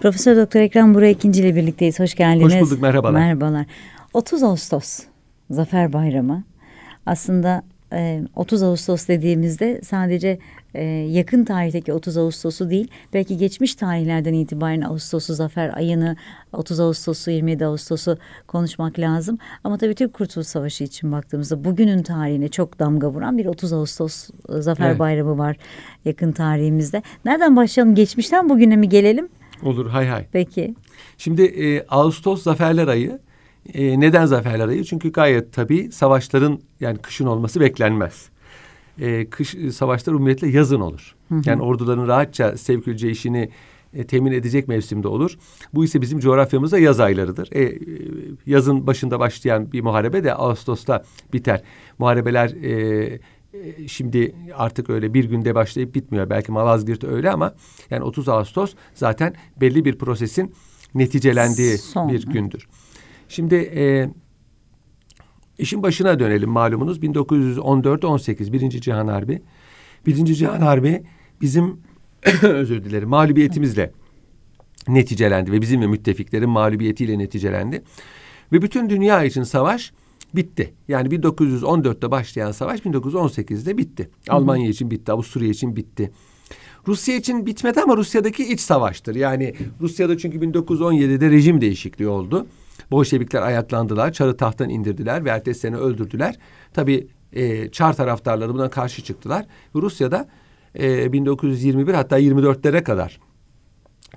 Profesör Doktor Ekrem Burak ikinci ile birlikteyiz. Hoş geldiniz. Hoş bulduk merhabalar. Merhabalar. 30 Ağustos Zafer Bayramı. Aslında 30 e, Ağustos dediğimizde sadece e, yakın tarihteki 30 Ağustos'u değil belki geçmiş tarihlerden itibaren Ağustos'u zafer ayını 30 Ağustos'u 27 Ağustos'u konuşmak lazım. Ama tabii Türk Kurtuluş Savaşı için baktığımızda bugünün tarihine çok damga vuran bir 30 Ağustos e, Zafer evet. Bayramı var yakın tarihimizde. Nereden başlayalım geçmişten bugüne mi gelelim Olur hay hay. Peki. Şimdi e, Ağustos zaferler ayı. E, neden zaferler ayı? Çünkü gayet tabii savaşların yani kışın olması beklenmez. E, kış e, savaşlar umumiyetle yazın olur. Hı hı. Yani orduların rahatça sevk işini e, temin edecek mevsimde olur. Bu ise bizim coğrafyamızda yaz aylarıdır. e, e yazın başında başlayan bir muharebe de Ağustos'ta biter. Muharebeler e, ee, şimdi artık öyle bir günde başlayıp bitmiyor. Belki Malazgirt öyle ama yani 30 Ağustos zaten belli bir prosesin neticelendiği Son. bir gündür. Şimdi e, işin başına dönelim malumunuz 1914-18 Birinci Cihan Harbi. Birinci Cihan Harbi bizim özür dilerim mağlubiyetimizle neticelendi ve bizim ve müttefiklerin mağlubiyetiyle neticelendi. Ve bütün dünya için savaş bitti. Yani 1914'te başlayan savaş 1918'de bitti. Hı hı. Almanya için bitti, Avusturya için bitti. Rusya için bitmedi ama Rusya'daki iç savaştır. Yani Rusya'da çünkü 1917'de rejim değişikliği oldu. Bolşevikler ayaklandılar, çarı tahttan indirdiler ve ertesi sene öldürdüler. Tabii e, Çar taraftarları buna karşı çıktılar. Rusya'da e, 1921 hatta 24'lere kadar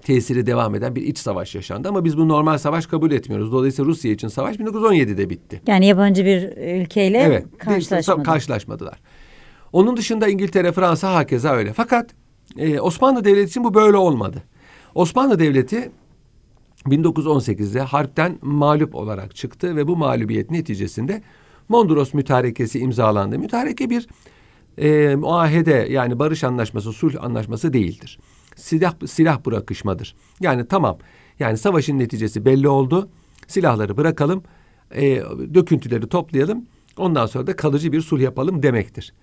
tesiri devam eden bir iç savaş yaşandı. Ama biz bu normal savaş kabul etmiyoruz. Dolayısıyla Rusya için savaş 1917'de bitti. Yani yabancı bir e, ülkeyle evet, karşılaşmadı. Değil, karşılaşmadılar. Onun dışında İngiltere, Fransa hakeza öyle. Fakat e, Osmanlı Devleti için bu böyle olmadı. Osmanlı Devleti 1918'de harpten mağlup olarak çıktı ve bu mağlubiyet neticesinde Mondros Mütarekesi imzalandı. Mütareke bir e, muahede yani barış anlaşması, sulh anlaşması değildir silah silah bırakışmadır. Yani tamam. Yani savaşın neticesi belli oldu. Silahları bırakalım. E, döküntüleri toplayalım. Ondan sonra da kalıcı bir sulh yapalım demektir.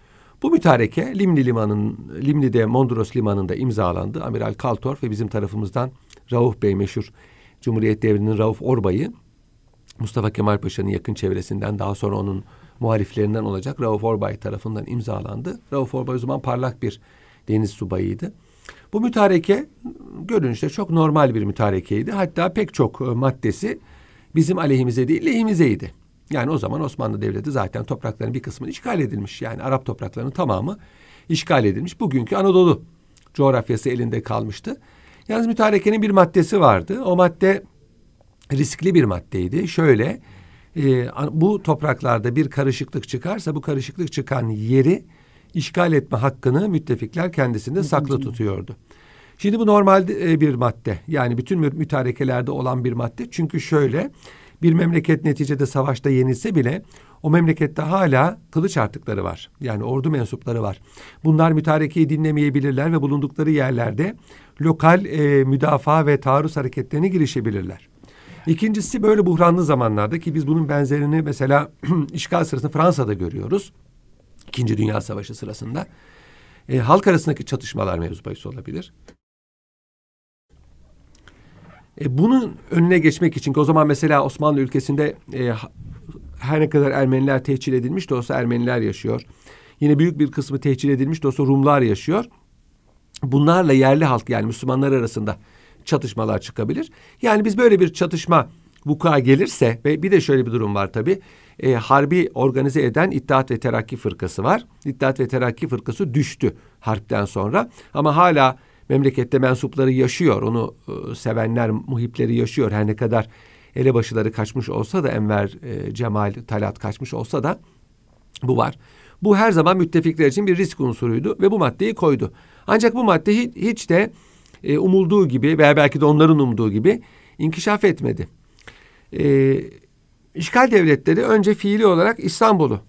Bu mütareke Limni Limanı'nın, Limni'de Mondros Limanı'nda imzalandı. Amiral Kaltorf ve bizim tarafımızdan Rauf Bey meşhur Cumhuriyet devrinin Rauf Orbay'ı Mustafa Kemal Paşa'nın yakın çevresinden daha sonra onun muhaliflerinden olacak Rauf Orbay tarafından imzalandı. Rauf Orbay o zaman parlak bir deniz subayıydı. Bu mütareke görünüşte çok normal bir mütarekeydi. Hatta pek çok e, maddesi bizim aleyhimize değil lehimizeydi. Yani o zaman Osmanlı Devleti zaten toprakların bir kısmını işgal edilmiş. Yani Arap topraklarının tamamı işgal edilmiş. Bugünkü Anadolu coğrafyası elinde kalmıştı. Yalnız mütarekenin bir maddesi vardı. O madde riskli bir maddeydi. Şöyle, e, bu topraklarda bir karışıklık çıkarsa bu karışıklık çıkan yeri işgal etme hakkını müttefikler kendisinde saklı tutuyordu. Şimdi bu normal e, bir madde. Yani bütün mütarekelerde olan bir madde. Çünkü şöyle bir memleket neticede savaşta yenilse bile o memlekette hala kılıç artıkları var. Yani ordu mensupları var. Bunlar mütarekeyi dinlemeyebilirler ve bulundukları yerlerde lokal e, müdafaa ve taarruz hareketlerine girişebilirler. İkincisi böyle buhranlı zamanlarda ki biz bunun benzerini mesela işgal sırasında Fransa'da görüyoruz. İkinci Dünya Savaşı sırasında. E, halk arasındaki çatışmalar mevzu olabilir. E, bunun önüne geçmek için o zaman mesela Osmanlı ülkesinde e, her ne kadar Ermeniler tehcir edilmiş de olsa Ermeniler yaşıyor. Yine büyük bir kısmı tehcir edilmiş de olsa Rumlar yaşıyor. Bunlarla yerli halk yani Müslümanlar arasında çatışmalar çıkabilir. Yani biz böyle bir çatışma vuku'a gelirse ve bir de şöyle bir durum var tabii e, harbi organize eden İttihat ve Terakki Fırkası var. İttihat ve Terakki Fırkası düştü harpten sonra ama hala memlekette mensupları yaşıyor. Onu e, sevenler, muhipleri yaşıyor. Her ne kadar elebaşıları kaçmış olsa da Enver e, Cemal Talat kaçmış olsa da bu var. Bu her zaman müttefikler için bir risk unsuruydu ve bu maddeyi koydu. Ancak bu madde hiç, hiç de e, umulduğu gibi veya belki de onların umduğu gibi inkişaf etmedi. E, İşgal devletleri önce fiili olarak İstanbul'u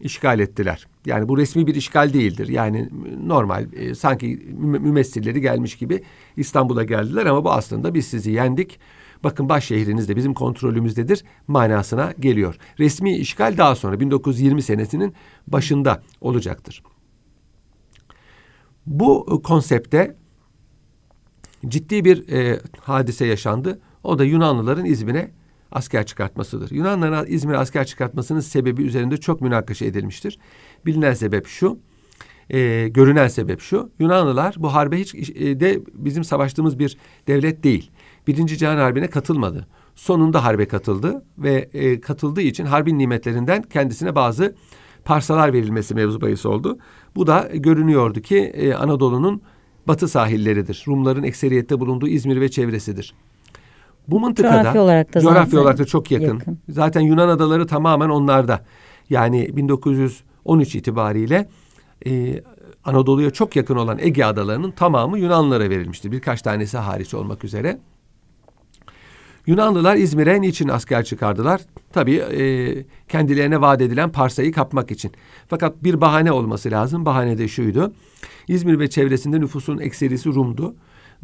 işgal ettiler. Yani bu resmi bir işgal değildir. Yani normal e, sanki mümessilleri gelmiş gibi İstanbul'a geldiler ama bu aslında biz sizi yendik. Bakın baş şehriniz de bizim kontrolümüzdedir manasına geliyor. Resmi işgal daha sonra 1920 senesinin başında olacaktır. Bu konsepte ciddi bir e, hadise yaşandı. O da Yunanlıların İzmir'e asker çıkartmasıdır. Yunanların İzmir'e asker çıkartmasının sebebi üzerinde çok münakaşa edilmiştir. Bilinen sebep şu, e, görünen sebep şu, Yunanlılar bu harbe hiç e, de bizim savaştığımız bir devlet değil. Birinci Cihan Harbi'ne katılmadı. Sonunda harbe katıldı ve e, katıldığı için harbin nimetlerinden kendisine bazı parsalar verilmesi mevzu bahis oldu. Bu da görünüyordu ki e, Anadolu'nun batı sahilleridir. Rumların ekseriyette bulunduğu İzmir ve çevresidir. Bu mıntıkada coğrafya olarak da, coğrafya olarak da çok yakın. yakın. Zaten Yunan adaları tamamen onlarda. Yani 1913 itibariyle e, Anadolu'ya çok yakın olan Ege adalarının tamamı Yunanlılara verilmişti. Birkaç tanesi hariç olmak üzere. Yunanlılar İzmir'e niçin asker çıkardılar? Tabii e, kendilerine vaat edilen parsayı kapmak için. Fakat bir bahane olması lazım. Bahane de şuydu. İzmir ve çevresinde nüfusun ekserisi Rum'du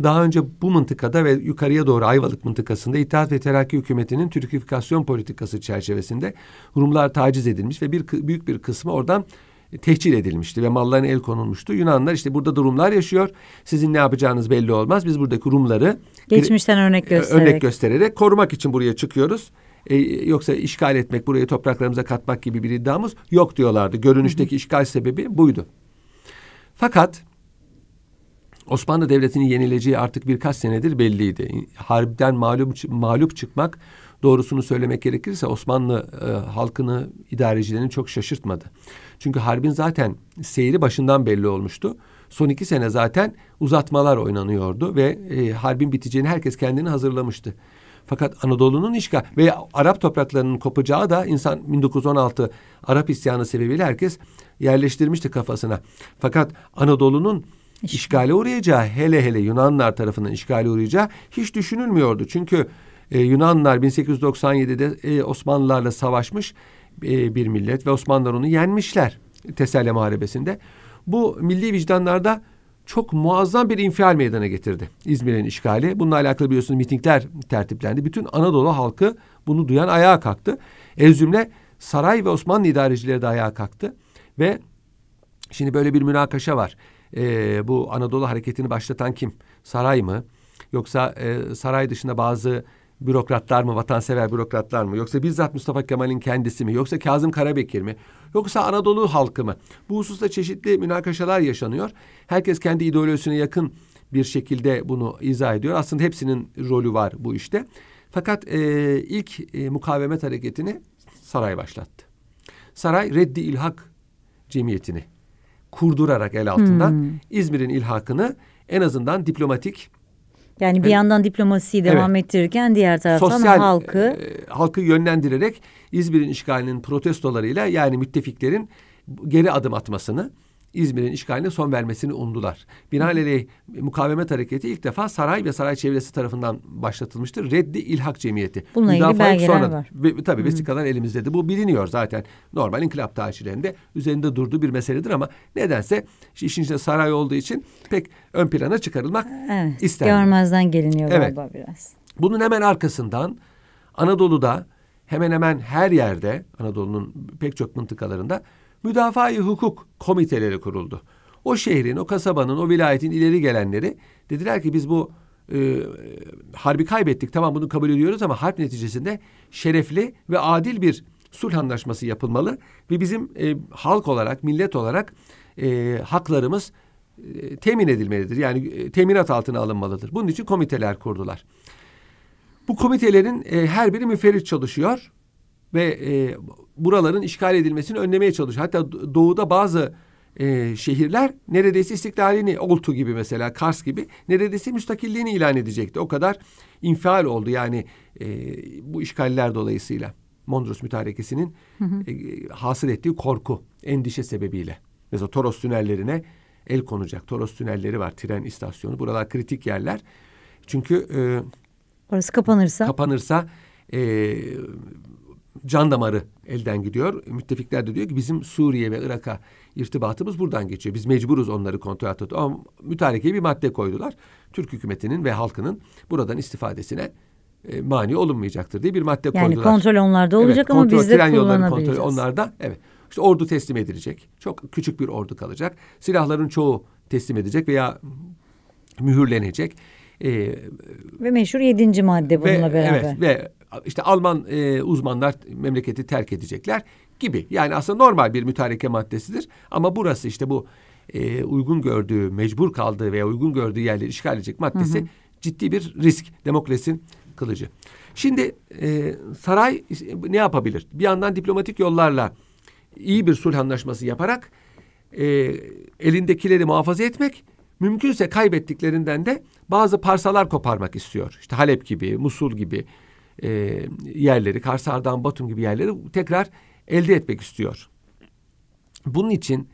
daha önce bu mıntıkada ve yukarıya doğru Ayvalık mıntıkasında İttihat ve Terakki hükümetinin Türkifikasyon politikası çerçevesinde Rumlar taciz edilmiş ve bir büyük bir kısmı oradan e, tehcil edilmişti ve mallarına el konulmuştu. Yunanlar işte burada da Rumlar yaşıyor. Sizin ne yapacağınız belli olmaz. Biz buradaki Rumları geçmişten örnek e, göstererek, örnek göstererek korumak için buraya çıkıyoruz. E, yoksa işgal etmek, burayı topraklarımıza katmak gibi bir iddiamız yok diyorlardı. Görünüşteki hı hı. işgal sebebi buydu. Fakat Osmanlı Devleti'nin yenileceği artık birkaç senedir belliydi. Harbden mağlup, mağlup çıkmak doğrusunu söylemek gerekirse Osmanlı e, halkını, idarecilerini çok şaşırtmadı. Çünkü harbin zaten seyri başından belli olmuştu. Son iki sene zaten uzatmalar oynanıyordu ve e, harbin biteceğini herkes kendini hazırlamıştı. Fakat Anadolu'nun işgal ve Arap topraklarının kopacağı da insan 1916 Arap isyanı sebebiyle herkes yerleştirmişti kafasına. Fakat Anadolu'nun işgale uğrayacağı hele hele Yunanlar tarafından işgale uğrayacağı hiç düşünülmüyordu. Çünkü e, Yunanlar 1897'de e, Osmanlılarla savaşmış e, bir millet ve Osmanlılar onu yenmişler Teselle Muharebesi'nde. Bu milli vicdanlarda çok muazzam bir infial meydana getirdi İzmir'in işgali. Bununla alakalı biliyorsunuz mitingler tertiplendi. Bütün Anadolu halkı bunu duyan ayağa kalktı. Elzümle saray ve Osmanlı idarecileri de ayağa kalktı. Ve şimdi böyle bir münakaşa var e, bu Anadolu hareketini başlatan kim? Saray mı? Yoksa e, saray dışında bazı bürokratlar mı, vatansever bürokratlar mı? Yoksa bizzat Mustafa Kemal'in kendisi mi? Yoksa Kazım Karabekir mi? Yoksa Anadolu halkı mı? Bu hususta çeşitli münakaşalar yaşanıyor. Herkes kendi ideolojisine yakın bir şekilde bunu izah ediyor. Aslında hepsinin rolü var bu işte. Fakat e, ilk e, mukavemet hareketini saray başlattı. Saray reddi ilhak cemiyetini kurdurarak el altında hmm. İzmir'in ilhakını en azından diplomatik yani bir yandan diplomasiyi devam evet. ettirirken diğer taraftan Sosyal, halkı e, halkı yönlendirerek İzmir'in işgalinin protestolarıyla yani müttefiklerin geri adım atmasını İzmir'in işgaline son vermesini umdular. Binaenaleyh mukavemet hareketi ilk defa saray ve saray çevresi tarafından başlatılmıştır. Reddi İlhak Cemiyeti. Bununla Müdafaa ilgili sonra, var. Ve, tabii hmm. vesikalar elimizde bu biliniyor zaten. Normal inkılap tarihçilerinde üzerinde durduğu bir meseledir ama nedense işin içinde saray olduğu için pek ön plana çıkarılmak evet, istenmiyor. Görmezden geliniyor evet. galiba biraz. Bunun hemen arkasından Anadolu'da hemen hemen her yerde Anadolu'nun pek çok mıntıkalarında müdafaa-i hukuk komiteleri kuruldu. O şehrin, o kasabanın, o vilayetin ileri gelenleri dediler ki biz bu e, harbi kaybettik tamam bunu kabul ediyoruz ama harp neticesinde şerefli ve adil bir sulh anlaşması yapılmalı ve bizim e, halk olarak, millet olarak e, haklarımız e, temin edilmelidir. Yani e, teminat altına alınmalıdır. Bunun için komiteler kurdular. Bu komitelerin e, her biri müferit çalışıyor ve e, buraların işgal edilmesini önlemeye çalışıyor. Hatta doğuda bazı e, şehirler neredeyse istiklalini, Oltu gibi mesela, Kars gibi neredeyse müstakilliğini ilan edecekti. O kadar infial oldu yani e, bu işgaller dolayısıyla. Mondros mütarekesinin hı E, hasıl ettiği korku, endişe sebebiyle. Mesela Toros tünellerine el konacak. Toros tünelleri var, tren istasyonu. Buralar kritik yerler. Çünkü e, orası kapanırsa kapanırsa e, can damarı elden gidiyor. Müttefikler de diyor ki bizim Suriye ve Irak'a irtibatımız buradan geçiyor. Biz mecburuz onları kontrol etmek. Ama mütarekeye bir madde koydular. Türk hükümetinin ve halkının buradan istifadesine e, mani olunmayacaktır diye bir madde yani koydular. Yani kontrol onlarda olacak evet, kontrol, ama bizde tren yollarının kontrolü onlarda. Evet. İşte ordu teslim edilecek. Çok küçük bir ordu kalacak. Silahların çoğu teslim edecek veya mühürlenecek. Ee, ve meşhur yedinci madde bununla ve, beraber. Evet ve işte Alman e, uzmanlar memleketi terk edecekler gibi. Yani aslında normal bir mütareke maddesidir ama burası işte bu e, uygun gördüğü, mecbur kaldığı veya uygun gördüğü yerleri işgal edecek maddesi hı hı. ciddi bir risk. Demokrasinin kılıcı. Şimdi e, saray ne yapabilir? Bir yandan diplomatik yollarla iyi bir sulh anlaşması yaparak e, elindekileri muhafaza etmek, mümkünse kaybettiklerinden de bazı parsalar koparmak istiyor. İşte Halep gibi, Musul gibi, e, yerleri, Karsar'dan Batum gibi yerleri tekrar elde etmek istiyor. Bunun için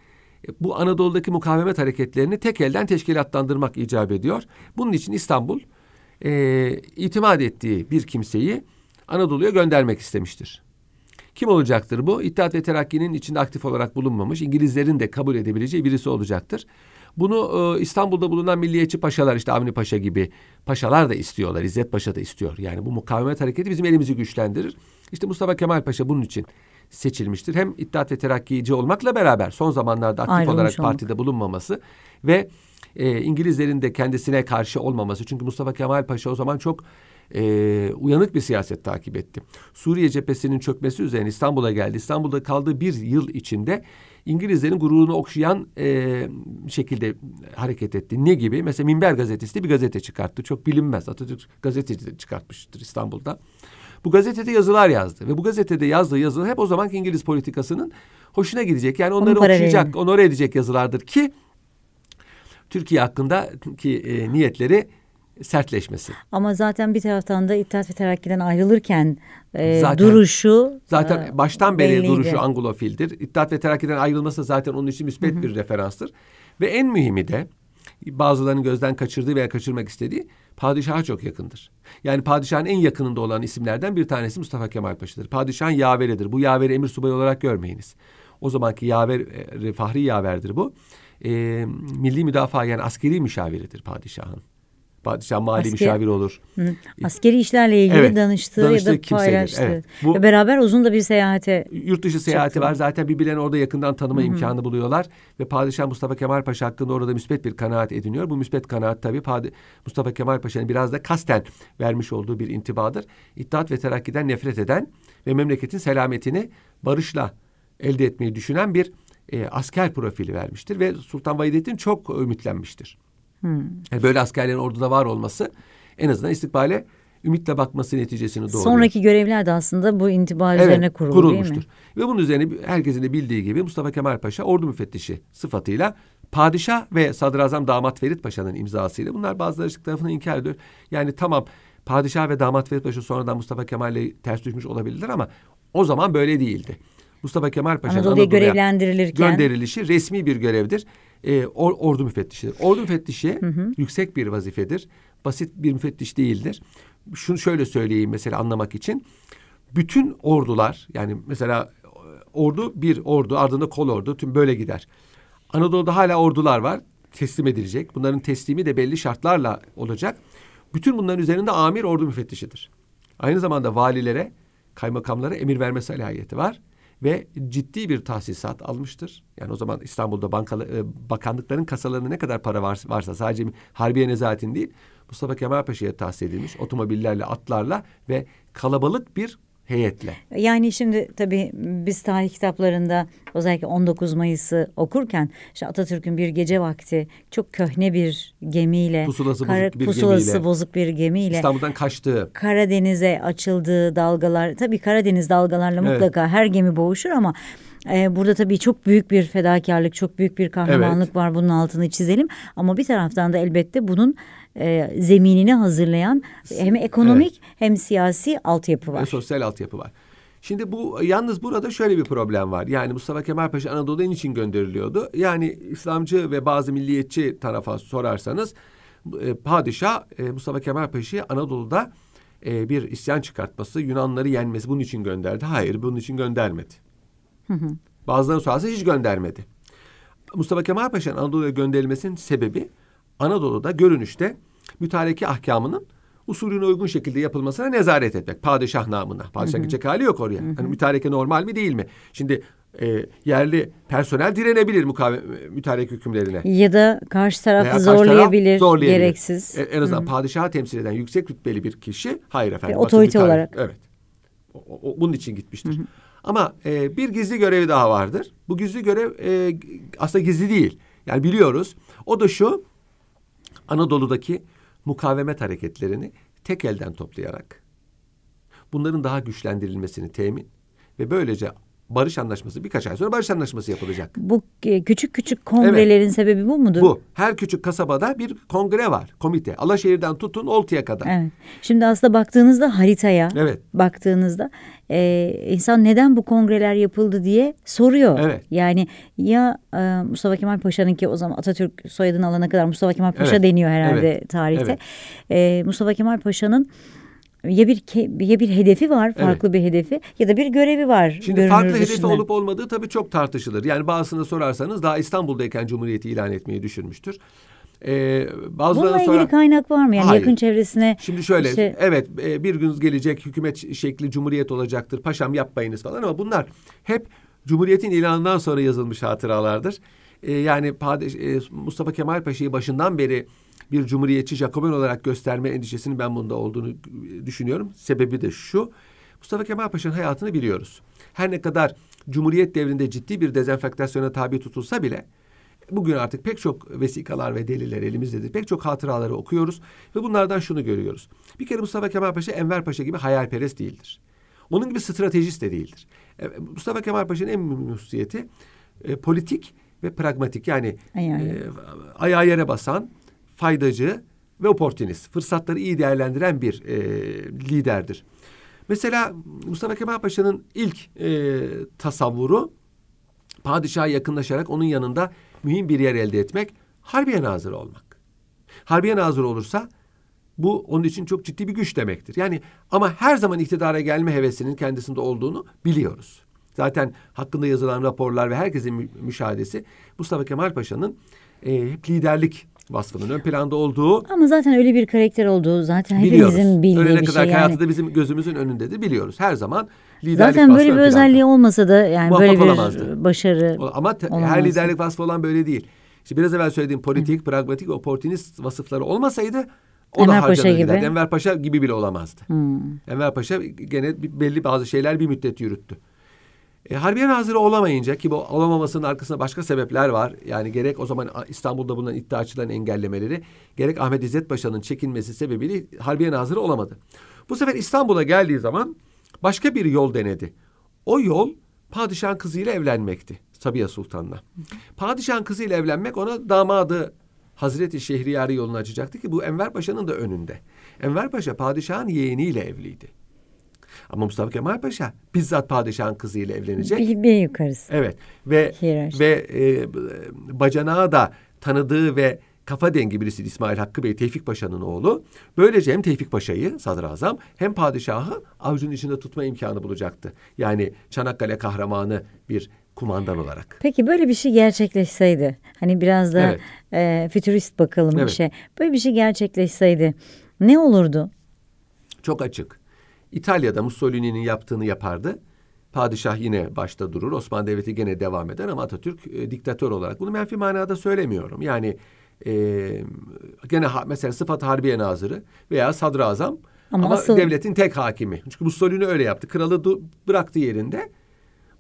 e, bu Anadolu'daki mukavemet hareketlerini tek elden teşkilatlandırmak icap ediyor. Bunun için İstanbul e, itimat ettiği bir kimseyi Anadolu'ya göndermek istemiştir. Kim olacaktır bu? İttihat ve Terakki'nin içinde aktif olarak bulunmamış, İngilizlerin de kabul edebileceği birisi olacaktır. Bunu e, İstanbul'da bulunan milliyetçi paşalar işte Avni Paşa gibi paşalar da istiyorlar. İzzet Paşa da istiyor. Yani bu mukavemet hareketi bizim elimizi güçlendirir. İşte Mustafa Kemal Paşa bunun için seçilmiştir. Hem İttihat ve Terakkici olmakla beraber son zamanlarda aktif Ayrılmış olarak olmak. partide bulunmaması ve e, İngilizlerin de kendisine karşı olmaması. Çünkü Mustafa Kemal Paşa o zaman çok e, uyanık bir siyaset takip etti. Suriye cephesinin çökmesi üzerine İstanbul'a geldi. İstanbul'da kaldığı bir yıl içinde İngilizlerin gururunu okşayan e, şekilde hareket etti. Ne gibi? Mesela Minber gazetesi bir gazete çıkarttı. Çok bilinmez. Atatürk gazeteci çıkartmıştır İstanbul'da. Bu gazetede yazılar yazdı ve bu gazetede yazdığı yazılar hep o zamanki İngiliz politikasının hoşuna gidecek. Yani onları Onun okuyacak, onore edecek yazılardır ki Türkiye hakkındaki e, niyetleri sertleşmesi. Ama zaten bir taraftan da İttihat ve Terakki'den ayrılırken e, zaten, duruşu zaten e, baştan beri belliydi. duruşu Anglofildir. İttihat ve Terakki'den ayrılması zaten onun için müspet bir referanstır. Ve en mühimi de bazılarının gözden kaçırdığı veya kaçırmak istediği padişaha çok yakındır. Yani padişahın en yakınında olan isimlerden bir tanesi Mustafa Kemal Paşa'dır. Padişahın yaveridir. Bu yaveri emir subayı olarak görmeyiniz. O zamanki yaver, e, fahri yaverdir bu. E, milli müdafaa yani askeri müşaviridir padişahın. Padişah mali Asker, müşavir olur. Hı. Askeri işlerle ilgili evet, danıştığı, danıştığı ya da paylaştığı. Evet, bu, Ve beraber uzun da bir seyahate. Yurt dışı seyahati var. Zaten birbirlerini orada yakından tanıma Hı-hı. imkanı buluyorlar. Ve Padişah Mustafa Kemal Paşa hakkında orada müspet bir kanaat ediniyor. Bu müspet kanaat tabii Padi- Mustafa Kemal Paşa'nın biraz da kasten vermiş olduğu bir intibadır. İttihat ve Terakki'den nefret eden ve memleketin selametini barışla elde etmeyi düşünen bir e, asker profili vermiştir. Ve Sultan Vahidettin çok ümitlenmiştir. Hmm. Yani böyle askerlerin orduda var olması en azından istikbale ümitle bakması neticesini doğuruyor. Sonraki görevler de aslında bu intiba evet, üzerine kuruldu kurulmuştur. değil mi? Ve bunun üzerine herkesin de bildiği gibi Mustafa Kemal Paşa ordu müfettişi sıfatıyla padişah ve sadrazam damat Ferit Paşa'nın imzasıyla bunlar bazıları açık tarafını inkar ediyor. Yani tamam padişah ve damat Ferit Paşa sonradan Mustafa Kemal'le ters düşmüş olabilirler ama o zaman böyle değildi. Mustafa Kemal Paşa'nın Anadolu'ya Anadolu görevlendirilirken gönderilişi resmi bir görevdir e, or, ordu müfettişidir. Ordu müfettişi hı hı. yüksek bir vazifedir. Basit bir müfettiş değildir. Şunu şöyle söyleyeyim mesela anlamak için. Bütün ordular yani mesela e, ordu bir ordu ardında kol ordu tüm böyle gider. Anadolu'da hala ordular var teslim edilecek. Bunların teslimi de belli şartlarla olacak. Bütün bunların üzerinde amir ordu müfettişidir. Aynı zamanda valilere, kaymakamlara emir verme salahiyeti var ve ciddi bir tahsisat almıştır. Yani o zaman İstanbul'da bankalı, e, bakanlıkların kasalarında ne kadar para varsa sadece Harbiye Nezahat'in değil Mustafa Kemal Paşa'ya tahsis edilmiş otomobillerle, atlarla ve kalabalık bir heyetle. Yani şimdi tabii biz tarih kitaplarında özellikle 19 Mayıs'ı okurken işte Atatürk'ün bir gece vakti çok köhne bir gemiyle pusulası, kara, bozuk, bir pusulası gemiyle, bozuk bir gemiyle İstanbul'dan kaçtığı Karadeniz'e açıldığı dalgalar tabii Karadeniz dalgalarla evet. mutlaka her gemi boğuşur ama ee, burada tabii çok büyük bir fedakarlık, çok büyük bir kahramanlık evet. var. Bunun altını çizelim. Ama bir taraftan da elbette bunun e, zeminini hazırlayan hem ekonomik evet. hem siyasi altyapı var. Ve sosyal altyapı var. Şimdi bu yalnız burada şöyle bir problem var. Yani Mustafa Kemal Paşa Anadolu'ya için gönderiliyordu? Yani İslamcı ve bazı milliyetçi tarafa sorarsanız e, padişah e, Mustafa Kemal Paşa'yı Anadolu'da e, bir isyan çıkartması, Yunanları yenmesi bunun için gönderdi. Hayır, bunun için göndermedi. Hı hı. Bazıları sorarsa hiç göndermedi. Mustafa Kemal Paşa'nın Anadolu'ya gönderilmesinin sebebi Anadolu'da görünüşte mütareke ahkamının usulüne uygun şekilde yapılmasına nezaret etmek. Padişah namına. Padişah gidecek hali yok oraya. Hı Hani mütareke normal mi değil mi? Şimdi e, yerli personel direnebilir mukave, mütarek hükümlerine. Ya da karşı tarafı Veya zorlayabilir, taraf zorlayabilir. Gereksiz. E, en azından Hı. padişahı temsil eden yüksek rütbeli bir kişi hayır efendim. Bir otorite mütarek, olarak. Evet. O, o, bunun için gitmiştir. Hı hı. Ama e, bir gizli görevi daha vardır. Bu gizli görev e, aslında gizli değil. Yani biliyoruz. O da şu Anadolu'daki mukavemet hareketlerini tek elden toplayarak bunların daha güçlendirilmesini temin ve böylece barış anlaşması birkaç ay sonra barış anlaşması yapılacak. Bu e, küçük küçük kongrelerin evet. sebebi bu mudur? Bu. Her küçük kasabada bir kongre var. Komite. Alaşehir'den tutun Oltu'ya kadar. Evet. Şimdi aslında baktığınızda haritaya evet. baktığınızda e, insan neden bu kongreler yapıldı diye soruyor. Evet. Yani ya e, Mustafa Kemal Paşa'nın ki o zaman Atatürk soyadını alana kadar Mustafa Kemal Paşa evet. deniyor herhalde evet. tarihte. Evet. E, Mustafa Kemal Paşa'nın ya bir ya bir hedefi var, farklı evet. bir hedefi ya da bir görevi var. Şimdi farklı dışında. hedefi olup olmadığı tabii çok tartışılır. Yani bazısını sorarsanız daha İstanbul'dayken Cumhuriyeti ilan etmeyi düşünmüştür. Ee, Bununla ilgili sonra... kaynak var mı? Yani Hayır. yakın çevresine... Şimdi şöyle, işte... evet e, bir gün gelecek hükümet şekli cumhuriyet olacaktır, paşam yapmayınız falan ama bunlar hep Cumhuriyet'in ilanından sonra yazılmış hatıralardır. Ee, yani Padeş, Mustafa Kemal Paşa'yı başından beri bir cumhuriyetçi Jacobin olarak gösterme endişesinin ben bunda olduğunu düşünüyorum. Sebebi de şu. Mustafa Kemal Paşa'nın hayatını biliyoruz. Her ne kadar Cumhuriyet devrinde ciddi bir dezenfektasyona tabi tutulsa bile bugün artık pek çok vesikalar ve deliller elimizdedir. Pek çok hatıraları okuyoruz ve bunlardan şunu görüyoruz. Bir kere Mustafa Kemal Paşa Enver Paşa gibi hayalperest değildir. Onun gibi stratejist de değildir. E, Mustafa Kemal Paşa'nın en mühim hususiyeti e, politik ve pragmatik yani e, ayağa e, ayağı yere basan faydacı ve oportunist. Fırsatları iyi değerlendiren bir e, liderdir. Mesela Mustafa Kemal Paşa'nın ilk e, tasavvuru padişaha yakınlaşarak onun yanında mühim bir yer elde etmek, harbiye nazırı olmak. Harbiye nazırı olursa bu onun için çok ciddi bir güç demektir. Yani ama her zaman iktidara gelme hevesinin kendisinde olduğunu biliyoruz. Zaten hakkında yazılan raporlar ve herkesin müşahedesi Mustafa Kemal Paşa'nın e, liderlik vasfının ön planda olduğu. Ama zaten öyle bir karakter olduğu zaten biliyoruz. hepimizin bildiği Ölene bir şey kadar şey. hayatı yani. da bizim gözümüzün önünde de biliyoruz. Her zaman liderlik Zaten böyle bir özelliği olmasa da yani Muhakkak böyle bir olamazdı. başarı Ama te, her liderlik vasfı olan böyle değil. İşte biraz evvel söylediğim politik, Hı. pragmatik, oportunist vasıfları olmasaydı o Enver da Paşa gibi. Giderdi. Enver Paşa gibi bile olamazdı. Hmm. Enver Paşa gene belli bazı şeyler bir müddet yürüttü. E, Harbiye Nazırı olamayınca ki bu olamamasının arkasında başka sebepler var. Yani gerek o zaman İstanbul'da bulunan iddiaçıların engellemeleri, gerek Ahmet İzzet Paşa'nın çekinmesi sebebiyle Harbiye Nazırı olamadı. Bu sefer İstanbul'a geldiği zaman başka bir yol denedi. O yol padişahın kızıyla evlenmekti Sabiha Sultan'la. Padişahın kızıyla evlenmek ona damadı Hazreti Şehriyar'ı yolunu açacaktı ki bu Enver Paşa'nın da önünde. Enver Paşa padişahın yeğeniyle evliydi. Ama Mustafa Kemal Paşa bizzat padişahın kızıyla evlenecek. Bir, bir yukarısı. Evet ve Hiyerarşi. ve e, bacanağı da tanıdığı ve kafa dengi birisi İsmail Hakkı Bey Tevfik Paşa'nın oğlu. Böylece hem Tevfik Paşa'yı sadrazam hem padişahı avucunun içinde tutma imkanı bulacaktı. Yani Çanakkale kahramanı bir kumandan olarak. Peki böyle bir şey gerçekleşseydi hani biraz da evet. e, fütürist bakalım evet. bir şey. Böyle bir şey gerçekleşseydi ne olurdu? Çok açık. İtalya'da Mussolini'nin yaptığını yapardı. Padişah yine başta durur. Osmanlı Devleti gene devam eder ama Atatürk e, diktatör olarak. Bunu menfi manada söylemiyorum. Yani e, gene ha, mesela sıfat harbiye nazırı veya sadrazam ama, ama asıl... devletin tek hakimi. Çünkü Mussolini öyle yaptı. Kralı du- bıraktı yerinde.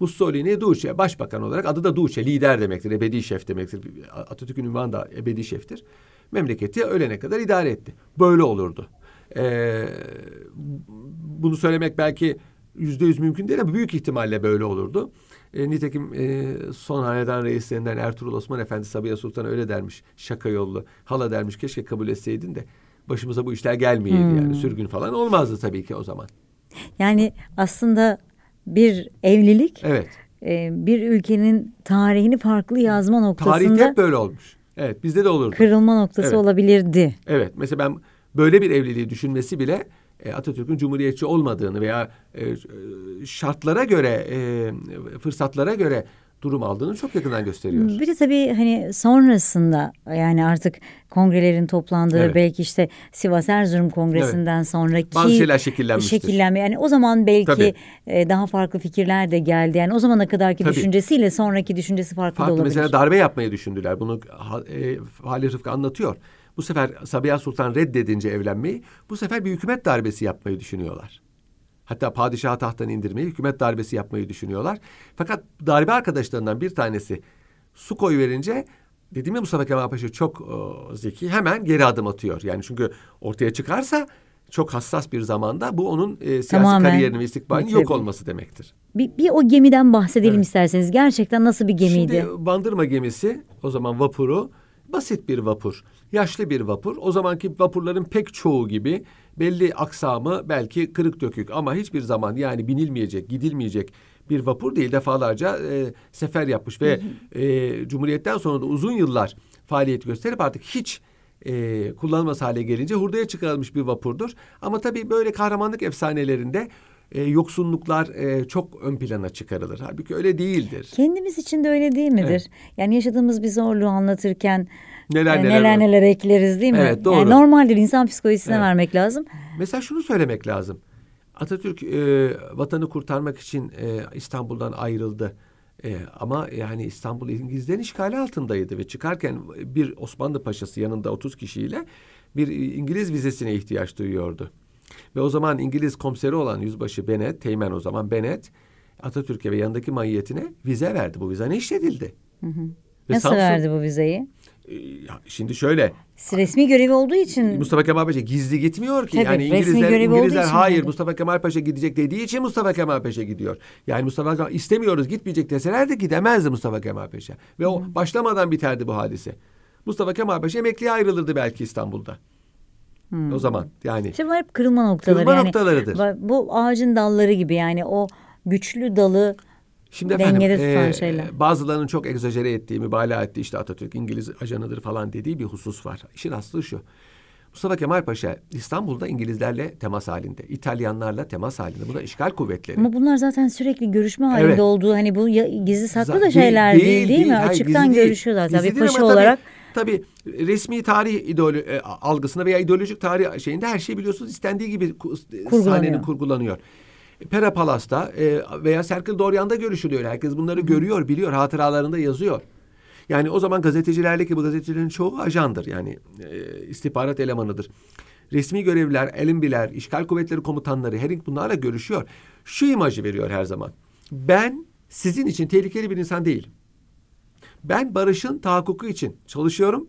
Mussolini Duce başbakan olarak adı da Duce lider demektir. Ebedi şef demektir. Atatürk'ün ünvanı da ebedi şeftir. Memleketi ölene kadar idare etti. Böyle olurdu. Ee, bunu söylemek belki yüzde yüz mümkün değil ama büyük ihtimalle böyle olurdu. E, nitekim e, son hanedan reislerinden Ertuğrul Osman Efendi Sabiha Sultan öyle dermiş şaka yollu. Hala dermiş keşke kabul etseydin de başımıza bu işler gelmeyeydi hmm. yani sürgün falan olmazdı tabii ki o zaman. Yani aslında bir evlilik evet. e, bir ülkenin tarihini farklı yazma noktasında. Tarih hep böyle olmuş. Evet bizde de olurdu. Kırılma noktası evet. olabilirdi. Evet mesela ben böyle bir evliliği düşünmesi bile e, Atatürk'ün cumhuriyetçi olmadığını veya e, şartlara göre, e, fırsatlara göre durum aldığını çok yakından gösteriyor. Bir de tabii hani sonrasında yani artık kongrelerin toplandığı evet. belki işte Sivas Erzurum Kongresi'nden evet. sonraki bazı şeyler şekillenmiştir. Şekillenme yani o zaman belki E, daha farklı fikirler de geldi. Yani o zamana kadarki tabii. düşüncesiyle sonraki düşüncesi farklı, farklı da olabilir. Mesela darbe yapmayı düşündüler. Bunu e, Halil Rıfkı anlatıyor. Bu sefer Sabiha Sultan reddedince evlenmeyi, bu sefer bir hükümet darbesi yapmayı düşünüyorlar. Hatta padişahı tahttan indirmeyi, hükümet darbesi yapmayı düşünüyorlar. Fakat darbe arkadaşlarından bir tanesi su koy verince dediğim ya Mustafa Kemal Paşa çok e, zeki hemen geri adım atıyor. Yani çünkü ortaya çıkarsa çok hassas bir zamanda bu onun e, siyasi Tamamen kariyerini ve istikbalinin yok olması demektir. Bir, bir o gemiden bahsedelim evet. isterseniz. Gerçekten nasıl bir gemiydi? Şimdi Bandırma gemisi o zaman vapuru basit bir vapur, yaşlı bir vapur. O zamanki vapurların pek çoğu gibi belli aksamı belki kırık dökük ama hiçbir zaman yani binilmeyecek, gidilmeyecek bir vapur değil. Defalarca e, sefer yapmış ve e, Cumhuriyet'ten sonra da uzun yıllar faaliyet gösterip artık hiç e, kullanılmaz hale gelince hurdaya çıkarılmış bir vapurdur. Ama tabii böyle kahramanlık efsanelerinde e, yoksunluklar e, çok ön plana çıkarılır. Halbuki öyle değildir. Kendimiz için de öyle değil midir? Evet. Yani yaşadığımız bir zorluğu anlatırken neler e, neler, neler, neler ekleriz değil mi? Evet doğru. Yani normaldir insan psikolojisine evet. vermek lazım. Mesela şunu söylemek lazım. Atatürk e, vatanı kurtarmak için e, İstanbul'dan ayrıldı. E, ama yani İstanbul İngilizlerin işgali altındaydı ve çıkarken bir Osmanlı paşası yanında 30 kişiyle bir İngiliz vizesine ihtiyaç duyuyordu. Ve o zaman İngiliz komiseri olan yüzbaşı Bennett, Teğmen o zaman Bennett, Atatürk'e ve yanındaki mahiyetine vize verdi. Bu vize ne işledildi? Hı hı. Nasıl Samsun, verdi bu vizeyi? E, şimdi şöyle. Resmi görevi olduğu için. Mustafa Kemal Paşa gizli gitmiyor ki. Tabii, yani İngilizler, İngilizler hayır dedi. Mustafa Kemal Paşa gidecek dediği için Mustafa Kemal Paşa gidiyor. Yani Mustafa Kemal istemiyoruz gitmeyecek deseler de gidemezdi Mustafa Kemal Paşa. Ve hı. o başlamadan biterdi bu hadise. Mustafa Kemal Paşa emekliye ayrılırdı belki İstanbul'da. Hmm. O zaman yani. İşte bunlar hep kırılma noktaları. Kırılma yani, noktalarıdır. Bu ağacın dalları gibi yani o güçlü dalı Şimdi efendim e, şeyler. bazılarının çok egzajere ettiği, mübalağa ettiği işte Atatürk İngiliz ajanıdır falan dediği bir husus var. İşin aslı şu. Mustafa Kemal Paşa İstanbul'da İngilizlerle temas halinde, İtalyanlarla temas halinde. Bu da işgal kuvvetleri. Ama bunlar zaten sürekli görüşme halinde evet. olduğu hani bu ya, gizli saklı da şeyler değil değil, değil, değil mi? Hayır, Açıktan görüşüyorlar. Tabii paşa olarak tabii, Tabii resmi tarih ideolo- e, algısında veya ideolojik tarih şeyinde her şey biliyorsunuz istendiği gibi sahnenin kurgulanıyor. E, Pera Palas'ta e, veya Serkil Doryan'da görüşülüyor. Herkes bunları görüyor, biliyor, hatıralarında yazıyor. Yani o zaman gazetecilerle ki bu gazetecilerin çoğu ajandır. Yani e, istihbarat elemanıdır. Resmi görevliler, elimbiler, işgal kuvvetleri komutanları, Herring bunlarla görüşüyor. Şu imajı veriyor her zaman. Ben sizin için tehlikeli bir insan değilim. Ben barışın tahakkuku için çalışıyorum.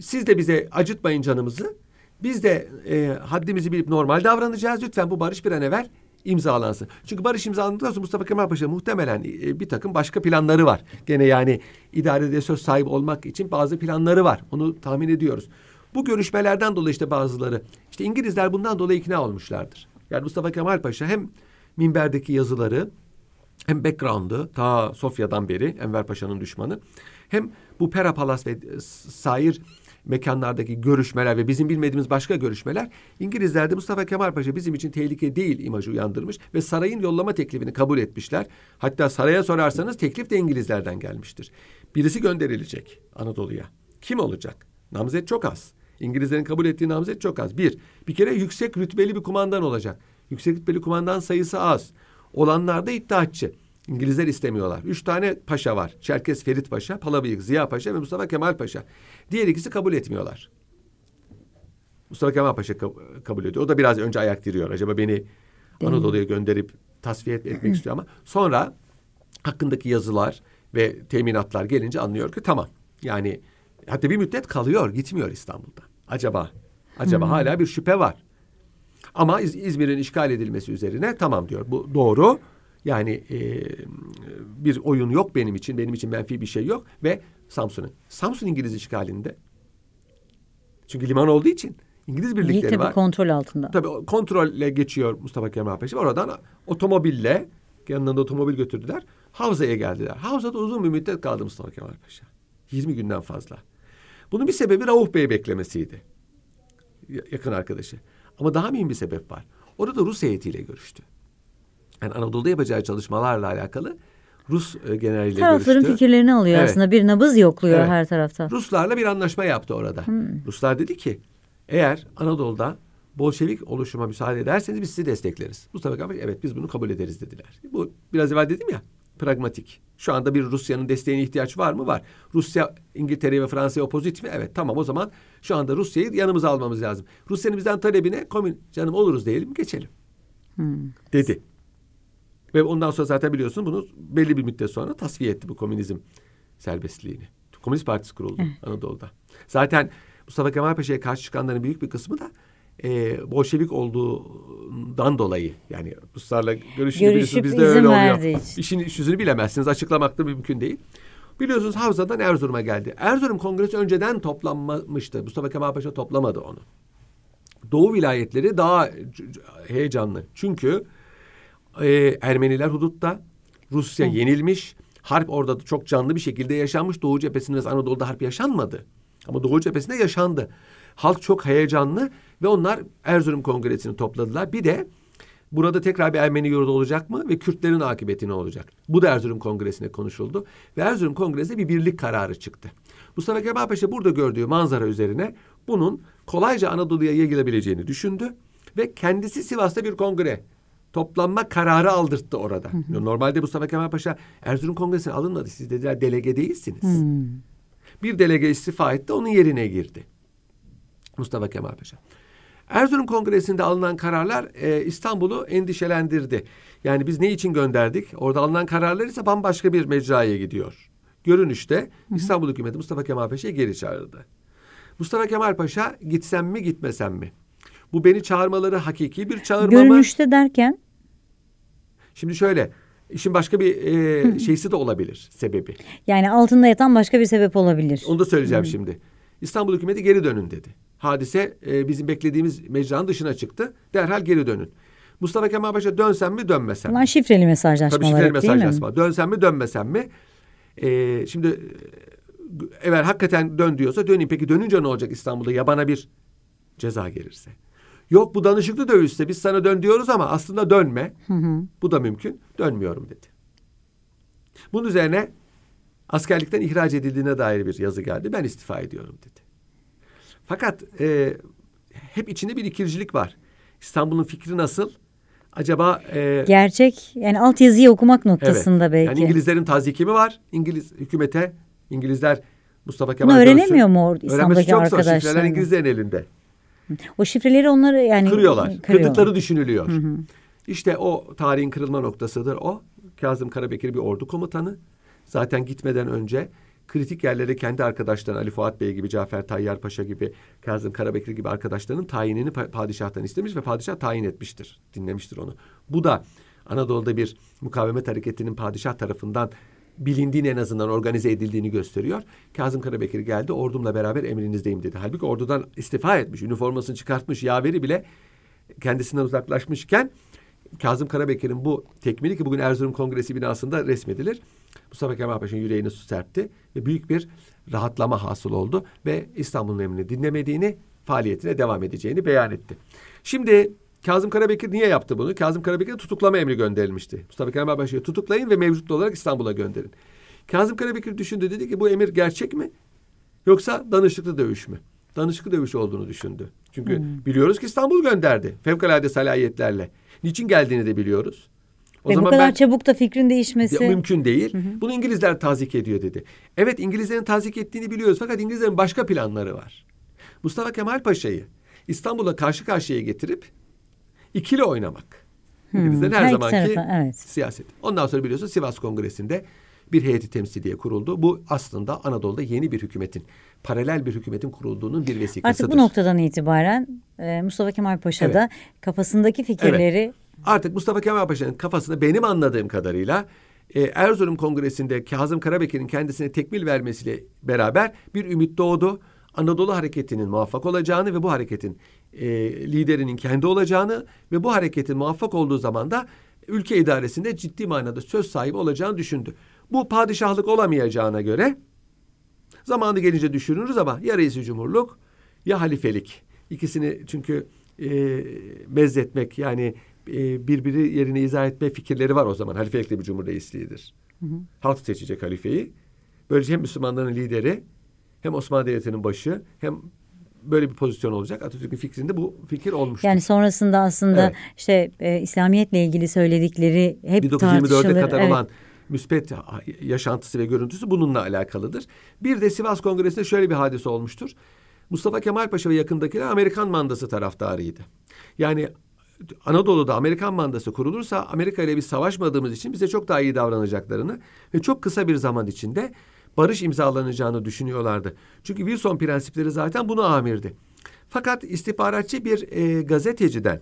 Siz de bize acıtmayın canımızı. Biz de e, haddimizi bilip normal davranacağız. Lütfen bu barış bir an evvel imzalansın. Çünkü barış imzalandıktan sonra Mustafa Kemal Paşa muhtemelen e, bir takım başka planları var. Gene yani idarede söz sahibi olmak için bazı planları var. Onu tahmin ediyoruz. Bu görüşmelerden dolayı işte bazıları işte İngilizler bundan dolayı ikna olmuşlardır. Yani Mustafa Kemal Paşa hem minberdeki yazıları hem background'ı ta Sofya'dan beri Enver Paşa'nın düşmanı hem bu Pera Palas ve sair mekanlardaki görüşmeler ve bizim bilmediğimiz başka görüşmeler İngilizlerde Mustafa Kemal Paşa bizim için tehlike değil imajı uyandırmış ve sarayın yollama teklifini kabul etmişler. Hatta saraya sorarsanız teklif de İngilizlerden gelmiştir. Birisi gönderilecek Anadolu'ya. Kim olacak? Namzet çok az. İngilizlerin kabul ettiği namzet çok az. Bir, bir kere yüksek rütbeli bir kumandan olacak. Yüksek rütbeli kumandan sayısı az. Olanlar da iddiaççı. İngilizler istemiyorlar. Üç tane paşa var. Çerkes Ferit Paşa, Palabıyık Ziya Paşa ve Mustafa Kemal Paşa. Diğer ikisi kabul etmiyorlar. Mustafa Kemal Paşa kabul ediyor. O da biraz önce ayak diriyor. Acaba beni Anadolu'ya gönderip tasfiye etmek istiyor ama sonra hakkındaki yazılar ve teminatlar gelince anlıyor ki tamam. Yani hatta bir müddet kalıyor, gitmiyor İstanbul'da. Acaba acaba hala bir şüphe var. Ama İz, İzmir'in işgal edilmesi üzerine tamam diyor. Bu doğru. Yani e, bir oyun yok benim için. Benim için menfi bir şey yok. Ve Samsun'un. Samsun İngiliz işgalinde. Çünkü liman olduğu için İngiliz birlikleri İyi, tabii var. kontrol altında. Tabii kontrolle geçiyor Mustafa Kemal Paşa. Oradan otomobille yanında otomobil götürdüler. Havza'ya geldiler. Havza'da uzun bir müddet kaldı Mustafa Kemal Paşa. 20 günden fazla. Bunun bir sebebi Rauf Bey beklemesiydi. Yakın arkadaşı. Ama daha mühim bir sebep var. Orada Rus heyetiyle görüştü. Yani Anadolu'da yapacağı çalışmalarla alakalı Rus e, generaliyle görüştü. Tarafların görüştü. fikirlerini alıyor evet. aslında. Bir nabız yokluyor evet. her tarafta. Ruslarla bir anlaşma yaptı orada. Hmm. Ruslar dedi ki eğer Anadolu'da Bolşevik oluşuma müsaade ederseniz biz sizi destekleriz. Mustafa Kemal evet biz bunu kabul ederiz dediler. Bu biraz evvel dedim ya pragmatik. Şu anda bir Rusya'nın desteğine ihtiyaç var mı? Var. Rusya İngiltere ve Fransa'ya opozit mi? Evet. Tamam o zaman şu anda Rusya'yı yanımıza almamız lazım. Rusya'nın bizden talebine komün canım oluruz diyelim geçelim. Hmm. Dedi. Ve ondan sonra zaten biliyorsun bunu belli bir müddet sonra tasfiye etti bu komünizm serbestliğini. Komünist Partisi kuruldu Anadolu'da. Zaten Mustafa Kemal Paşa'ya karşı çıkanların büyük bir kısmı da e, Bolşevik olduğundan dolayı yani Ruslarla görüşünü biliyorsunuz bizde öyle oluyor. Için. İşin iç yüzünü bilemezsiniz. Açıklamak da mümkün değil. Biliyorsunuz Havza'dan Erzurum'a geldi. Erzurum Kongresi önceden toplanmıştı. Mustafa Kemal Paşa toplamadı onu. Doğu vilayetleri daha heyecanlı. Çünkü e, Ermeniler hudutta, Rusya Hı. yenilmiş, harp orada çok canlı bir şekilde yaşanmış. Doğu cephesinde Anadolu'da harp yaşanmadı. Ama Doğu cephesinde yaşandı. Halk çok heyecanlı ve onlar Erzurum Kongresi'ni topladılar. Bir de burada tekrar bir Ermeni yurdu olacak mı ve Kürtlerin akıbeti ne olacak? Bu da Erzurum Kongresi'ne konuşuldu ve Erzurum Kongresi'nde bir birlik kararı çıktı. Mustafa Kemal Paşa burada gördüğü manzara üzerine bunun kolayca Anadolu'ya yayılabileceğini düşündü ve kendisi Sivas'ta bir kongre toplanma kararı aldırttı orada. Normalde Mustafa Kemal Paşa Erzurum Kongresi'ne alınmadı. Siz dediler delege değilsiniz. Hmm. Bir delege istifa etti onun yerine girdi. Mustafa Kemal Paşa. Erzurum Kongresi'nde alınan kararlar e, İstanbul'u endişelendirdi. Yani biz ne için gönderdik? Orada alınan kararlar ise bambaşka bir mecraya gidiyor. Görünüşte İstanbul hükümeti Mustafa Kemal Paşa'yı geri çağırdı. Mustafa Kemal Paşa gitsem mi gitmesem mi? Bu beni çağırmaları hakiki bir çağırma Görünüşte mı? derken? Şimdi şöyle işin başka bir e, şeysi de olabilir sebebi. Yani altında yatan başka bir sebep olabilir. Onu da söyleyeceğim Hı. şimdi. İstanbul hükümeti geri dönün dedi hadise e, bizim beklediğimiz mecranın dışına çıktı. Derhal geri dönün. Mustafa Kemal Paşa dönsem mi dönmesem mi? Bunlar şifreli mesajlaşmalar Tabii şifreli mesajlaşma. Mi? Dönsem mi dönmesem mi? E, şimdi e, eğer hakikaten dön diyorsa döneyim. Peki dönünce ne olacak İstanbul'da yabana bir ceza gelirse? Yok bu danışıklı dövüşse biz sana dön diyoruz ama aslında dönme. Hı hı. Bu da mümkün. Dönmüyorum dedi. Bunun üzerine askerlikten ihraç edildiğine dair bir yazı geldi. Ben istifa ediyorum dedi. Fakat e, hep içinde bir ikircilik var. İstanbul'un fikri nasıl? Acaba e, gerçek yani altyazıyı okumak noktasında evet, belki. Yani İngilizlerin tazyikimi var. İngiliz hükümete İngilizler Mustafa Kemal Bunu öğrenemiyor mu orada İstanbul'daki arkadaşlar? Şifreler İngilizlerin elinde. O şifreleri onları yani kırıyorlar. kırıyorlar. Kırdıkları düşünülüyor. Hı hı. İşte o tarihin kırılma noktasıdır o. Kazım Karabekir bir ordu komutanı. Zaten gitmeden önce kritik yerlere kendi arkadaşlarını Ali Fuat Bey gibi, Cafer Tayyar Paşa gibi, Kazım Karabekir gibi arkadaşlarının tayinini padişahtan istemiş ve padişah tayin etmiştir, dinlemiştir onu. Bu da Anadolu'da bir mukavemet hareketinin padişah tarafından bilindiğini en azından organize edildiğini gösteriyor. Kazım Karabekir geldi ordumla beraber emrinizdeyim dedi. Halbuki ordudan istifa etmiş, üniformasını çıkartmış, yaveri bile kendisinden uzaklaşmışken Kazım Karabekir'in bu tekmini ki bugün Erzurum Kongresi binasında resmedilir Mustafa Kemal Paşa'nın yüreğini su serpti ve büyük bir rahatlama hasıl oldu ve İstanbul'un emrini dinlemediğini, faaliyetine devam edeceğini beyan etti. Şimdi Kazım Karabekir niye yaptı bunu? Kazım Karabekir'e tutuklama emri gönderilmişti. Mustafa Kemal Paşa'yı tutuklayın ve mevcutlu olarak İstanbul'a gönderin. Kazım Karabekir düşündü dedi ki bu emir gerçek mi? Yoksa danışıklı dövüş mü? Danışıklı dövüş olduğunu düşündü. Çünkü hmm. biliyoruz ki İstanbul gönderdi fevkalade salayetlerle. Niçin geldiğini de biliyoruz. O Ve zaman bu kadar ben, çabuk da fikrin değişmesi. Ya, mümkün değil. Hı hı. Bunu İngilizler tazik ediyor dedi. Evet İngilizlerin tazik ettiğini biliyoruz fakat İngilizlerin başka planları var. Mustafa Kemal Paşa'yı İstanbul'a karşı karşıya getirip ikili oynamak. Hmm, her, her zamanki tarafa, evet. siyaset. Ondan sonra biliyorsun Sivas Kongresi'nde bir heyeti temsiliye kuruldu. Bu aslında Anadolu'da yeni bir hükümetin, paralel bir hükümetin kurulduğunun bir vesikasıdır. Artık bu noktadan itibaren e, Mustafa Kemal Paşa evet. da kafasındaki fikirleri evet. Artık Mustafa Kemal Paşa'nın kafasında benim anladığım kadarıyla e, Erzurum Kongresi'nde Kazım Karabekir'in kendisine tekmil vermesiyle beraber bir ümit doğdu. Anadolu Hareketi'nin muvaffak olacağını ve bu hareketin e, liderinin kendi olacağını ve bu hareketin muvaffak olduğu zaman da ülke idaresinde ciddi manada söz sahibi olacağını düşündü. Bu padişahlık olamayacağına göre zamanı gelince düşünürüz ama ya reisi cumhurluk ya halifelik. İkisini çünkü e, mezzetmek yani e, birbiri yerine izah etme fikirleri var o zaman. Halifelik de bir cumhur Hı hı. Halk seçecek halifeyi. Böylece hem Müslümanların lideri hem Osmanlı Devleti'nin başı hem böyle bir pozisyon olacak. Atatürk'ün fikrinde bu fikir olmuş. Yani sonrasında aslında evet. işte e, İslamiyet'le ilgili söyledikleri hep tartışılır. 1924'e kadar evet. olan müspet yaşantısı ve görüntüsü bununla alakalıdır. Bir de Sivas Kongresi'nde şöyle bir hadise olmuştur. Mustafa Kemal Paşa ve yakındakiler Amerikan mandası taraftarıydı. Yani Anadolu'da Amerikan mandası kurulursa Amerika ile biz savaşmadığımız için bize çok daha iyi davranacaklarını ve çok kısa bir zaman içinde barış imzalanacağını düşünüyorlardı. Çünkü Wilson prensipleri zaten bunu amirdi. Fakat istihbaratçı bir e, gazeteciden